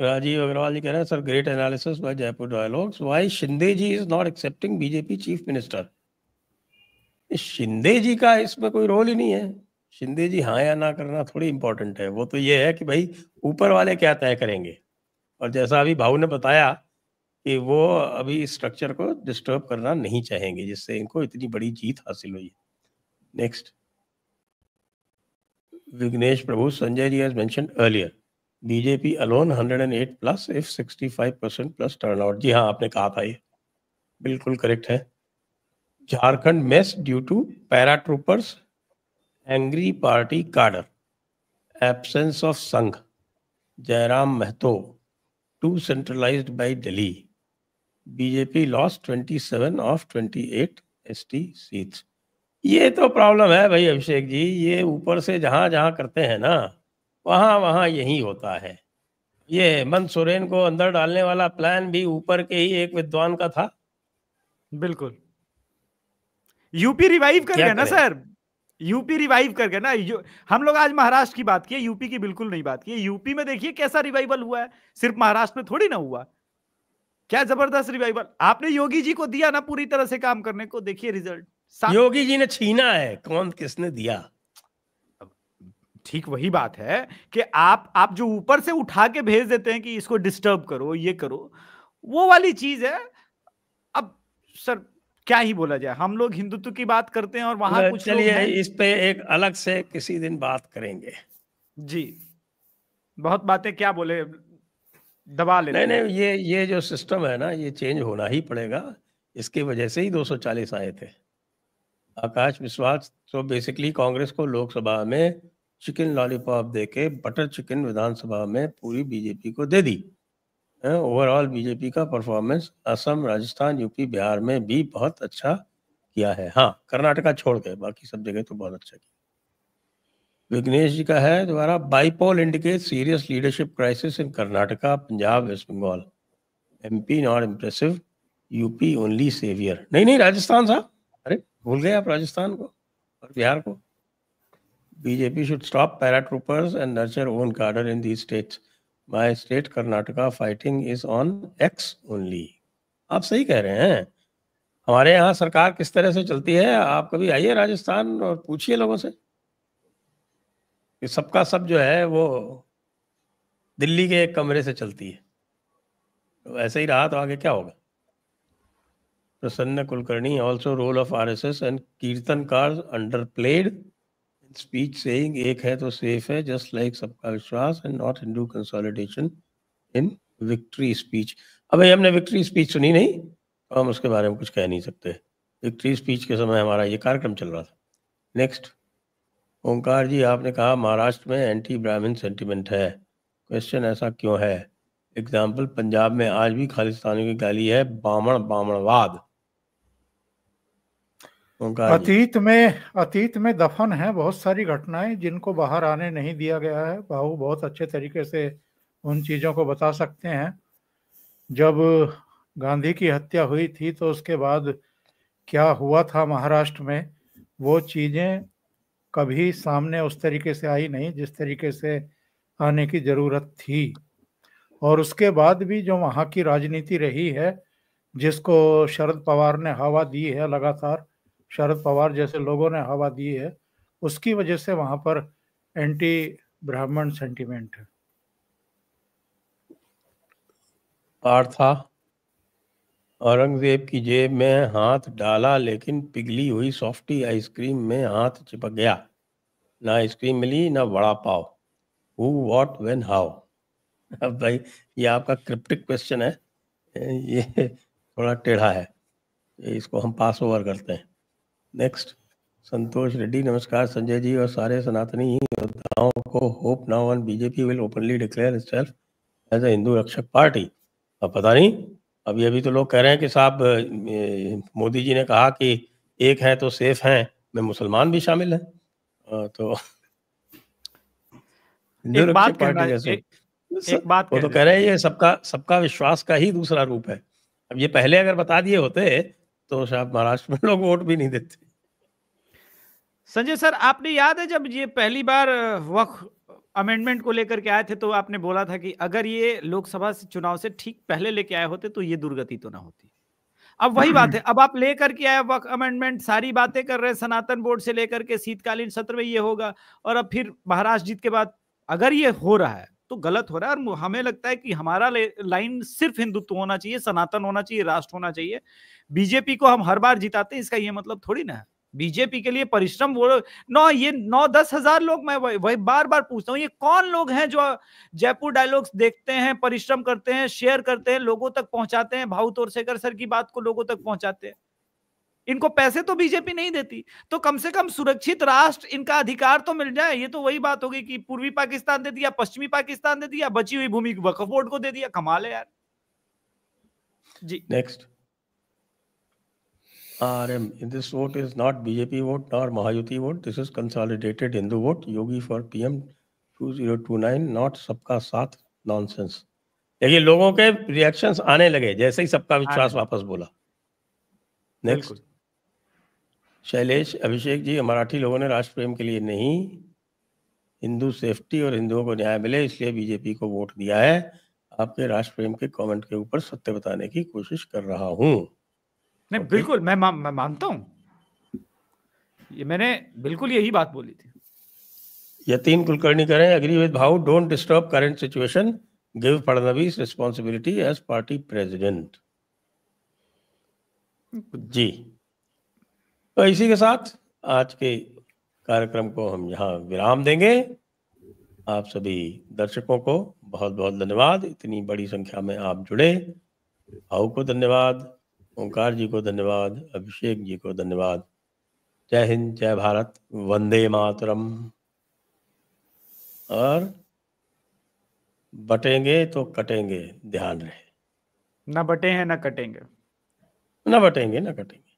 राजीव अग्रवाल जी कह रहे हैं sir great analysis by Jaipur dialogues why Shinde ji is not accepting BJP chief minister Shinde ji का इसमें कोई रोल ही नहीं है शिंदे जी हाँ या ना करना थोड़ी इंपॉर्टेंट है वो तो ये है कि भाई ऊपर वाले क्या तय करेंगे और जैसा अभी भाऊ ने बताया कि वो अभी इस स्ट्रक्चर को डिस्टर्ब करना नहीं चाहेंगे जिससे इनको इतनी बड़ी जीत हासिल हुई next Vignesh Prabhu, Sanjay Ji has mentioned earlier. BJP alone 108 plus if 65 percent plus turnout जी हाँ आपने कहा था ये बिल्कुल करेक्ट है Jharkhand mess due to paratroopers angry party cadre absence of Sangh Jairam Mahato too centralized by Delhi BJP loss twenty seven of twenty eight S T seats ये तो प्रॉब्लम है भाई अभिषेक जी ये ऊपर से जहाँ जहाँ करते हैं ना वहाँ वहाँ यही होता है ये मन सोरेन को अंदर डालने वाला प्लान भी ऊपर के ही एक विद्वान का था बिल्कुल यूपी रिवाइव कर ना सर यूपी रिवाइव कर गया ना हम लोग आज महाराष्ट्र की बात किए यूपी की बिल्कुल नहीं बात की यूपी में देखिए कैसा रिवाइवल हुआ है सिर्फ महाराष्ट्र में थोड़ी ना हुआ क्या जबरदस्त रिवाइवल आपने योगी जी को दिया ना पूरी तरह से काम करने को देखिए रिजल्ट योगी जी ने छीना है कौन किसने दिया ठीक वही बात है कि आप आप जो ऊपर से उठा के भेज देते हैं कि इसको डिस्टर्ब करो ये करो वो वाली चीज है अब सर क्या ही बोला जाए हम लोग हिंदुत्व की बात करते हैं और वहां कुछ चलिए इस पे एक अलग से किसी दिन बात करेंगे जी बहुत बातें क्या बोले दबा ले नहीं नहीं ये ये जो सिस्टम है ना ये चेंज होना ही पड़ेगा इसकी वजह से ही 240 आए थे आकाश विश्वास तो बेसिकली कांग्रेस को लोकसभा में चिकन लॉलीपॉप देके बटर चिकन विधानसभा में पूरी बीजेपी को दे दी ओवरऑल हाँ, बीजेपी का परफॉर्मेंस असम राजस्थान यूपी बिहार में भी बहुत अच्छा किया है हाँ कर्नाटका छोड़ के बाकी सब जगह तो बहुत अच्छा किया विघ्नेश जी का है द्वारा bypoll indicate serious leadership crisis in Karnataka Punjab West Bengal MP not impressive UP only saviour नहीं नहीं राजस्थान साहब अरे भूल गए आप राजस्थान को और बिहार को BJP should stop paratroopers and nurture own garden in the states my state Karnataka fighting is on X only आप सही कह रहे हैं हमारे यहाँ सरकार किस तरह से चलती है आप कभी आइए राजस्थान और पूछिए लोगों से कि सबका सब जो है वो दिल्ली के एक कमरे से चलती है तो ऐसे ही रहा तो आगे क्या होगा Prasanna Kulkarni Prasanna Kulkarni also S S RSS and Kirtankars underplayed speech से एक है तो सेफ है जस्ट लाइक सबका विश्वास and not Hindu consolidation in victory speech अब भाई हमने विक्ट्री स्पीच सुनी नहीं तो हम उसके बारे में कुछ कह नहीं सकते विक्ट्री स्पीच के समय हमारा ये कार्यक्रम चल रहा था नेक्स्ट ओंकार जी आपने कहा महाराष्ट्र में एंटी ब्राह्मण सेंटिमेंट है क्वेश्चन ऐसा क्यों है एग्जाम्पल पंजाब में आज भी खालिस्तानियों की गाली है बामण बामणवाद अतीत में अतीत में दफन है बहुत सारी घटनाएं जिनको बाहर आने नहीं दिया गया है बाहू बहुत अच्छे तरीके से उन चीज़ों को बता सकते हैं जब गांधी की हत्या हुई थी तो उसके बाद क्या हुआ था महाराष्ट्र में वो चीज़ें कभी सामने उस तरीके से आई नहीं जिस तरीके से आने की ज़रूरत थी और उसके बाद भी जो वहाँ की राजनीति रही है जिसको शरद पवार ने हवा दी है लगातार शरद पवार जैसे लोगों ने हवा दी है उसकी वजह से वहां पर एंटी ब्राह्मण सेंटीमेंट है पार्था औरंगजेब की जेब में हाथ डाला लेकिन पिघली हुई सॉफ्टी आइसक्रीम में हाथ चिपक गया ना आइसक्रीम मिली ना vada pav who what when how अब भाई ये आपका क्रिप्टिक क्वेश्चन है ये थोड़ा टेढ़ा है इसको हम पास ओवर करते हैं नेक्स्ट संतोष रेड्डी नमस्कार संजय जी और सारे सनातनी योद्धाओं को hope now on BJP will openly declare itself as a Hindu रक्षक पार्टी अब पता नहीं अभी अभी तो लोग कह रहे हैं कि साहब मोदी जी ने कहा कि एक है तो सेफ है मैं मुसलमान भी शामिल है तो हिंदू रक्षक पार्टी जैसे एक, एक बात वो तो कह रहे हैं ये सबका सबका विश्वास का ही दूसरा रूप है अब ये पहले अगर बता दिए होते तो शायद महाराष्ट्र में लोग वोट भी नहीं देते संजय सर आपने याद है जब ये पहली बार वक्त अमेंडमेंट को लेकर के आए थे तो आपने बोला था कि अगर ये लोकसभा से चुनाव से ठीक पहले लेके आए होते तो ये दुर्गति तो ना होती अब वही [CLEARS THROAT] बात है अब आप लेकर के आए वक्त अमेंडमेंट सारी बातें कर रहे हैं सनातन बोर्ड से लेकर के शीतकालीन सत्र में ये होगा और अब फिर महाराष्ट्र जीत के बाद अगर ये हो रहा है तो गलत हो रहा है और हमें लगता है कि हमारा लाइन सिर्फ हिंदुत्व होना चाहिए सनातन होना चाहिए राष्ट्र होना चाहिए बीजेपी को हम हर बार जिताते हैं इसका ये मतलब थोड़ी ना है बीजेपी के लिए परिश्रम वो नौ ये नौ दस हजार लोग मैं वही वह बार बार पूछता हूँ ये कौन लोग हैं जो जयपुर डायलॉग्स देखते हैं परिश्रम करते हैं शेयर करते हैं लोगों तक पहुंचाते हैं भाऊ तोरसेकर सर की बात को लोगों तक पहुंचाते हैं इनको पैसे तो बीजेपी नहीं देती तो कम से कम सुरक्षित राष्ट्र इनका अधिकार तो मिल जाए ये तो वही बात होगी कि पूर्वी पाकिस्तान दे दिया पश्चिमी पाकिस्तान दे दिया बची हुई भूमि वक्फ बोर्ड को दे दिया कमाल है यार जी next RM. This vote is not BJP vote nor Mahayuti vote this is consolidated Hindu vote Yogi for PM 2029, not सबका साथ nonsense. देखिए लोगों के रिएक्शंस आने लगे जैसे ही सबका विश्वास वापस बोला नेक्स्ट शैलेश अभिषेक जी मराठी लोगों ने राष्ट्र प्रेम के लिए नहीं हिंदू सेफ्टी और हिंदुओं को न्याय मिले इसलिए बीजेपी को वोट दिया है आपके राष्ट्र प्रेम के कमेंट के ऊपर सत्य बताने की कोशिश कर रहा हूँ नहीं okay. बिल्कुल मैं मा, मैं मानता हूं ये मैंने बिल्कुल यही बात बोली थी यतीन कुलकर्णी करें एग्री विद भाव don't disturb current situation give Fadnavis responsibility as party president जी तो इसी के साथ आज के कार्यक्रम को हम यहाँ विराम देंगे आप सभी दर्शकों को बहुत बहुत धन्यवाद इतनी बड़ी संख्या में आप जुड़े भाऊ को धन्यवाद ओंकार जी को धन्यवाद अभिषेक जी को धन्यवाद जय हिंद जय भारत वंदे मातरम और बटेंगे तो कटेंगे ध्यान रहे ना बटे हैं ना कटेंगे ना बटेंगे ना कटेंगे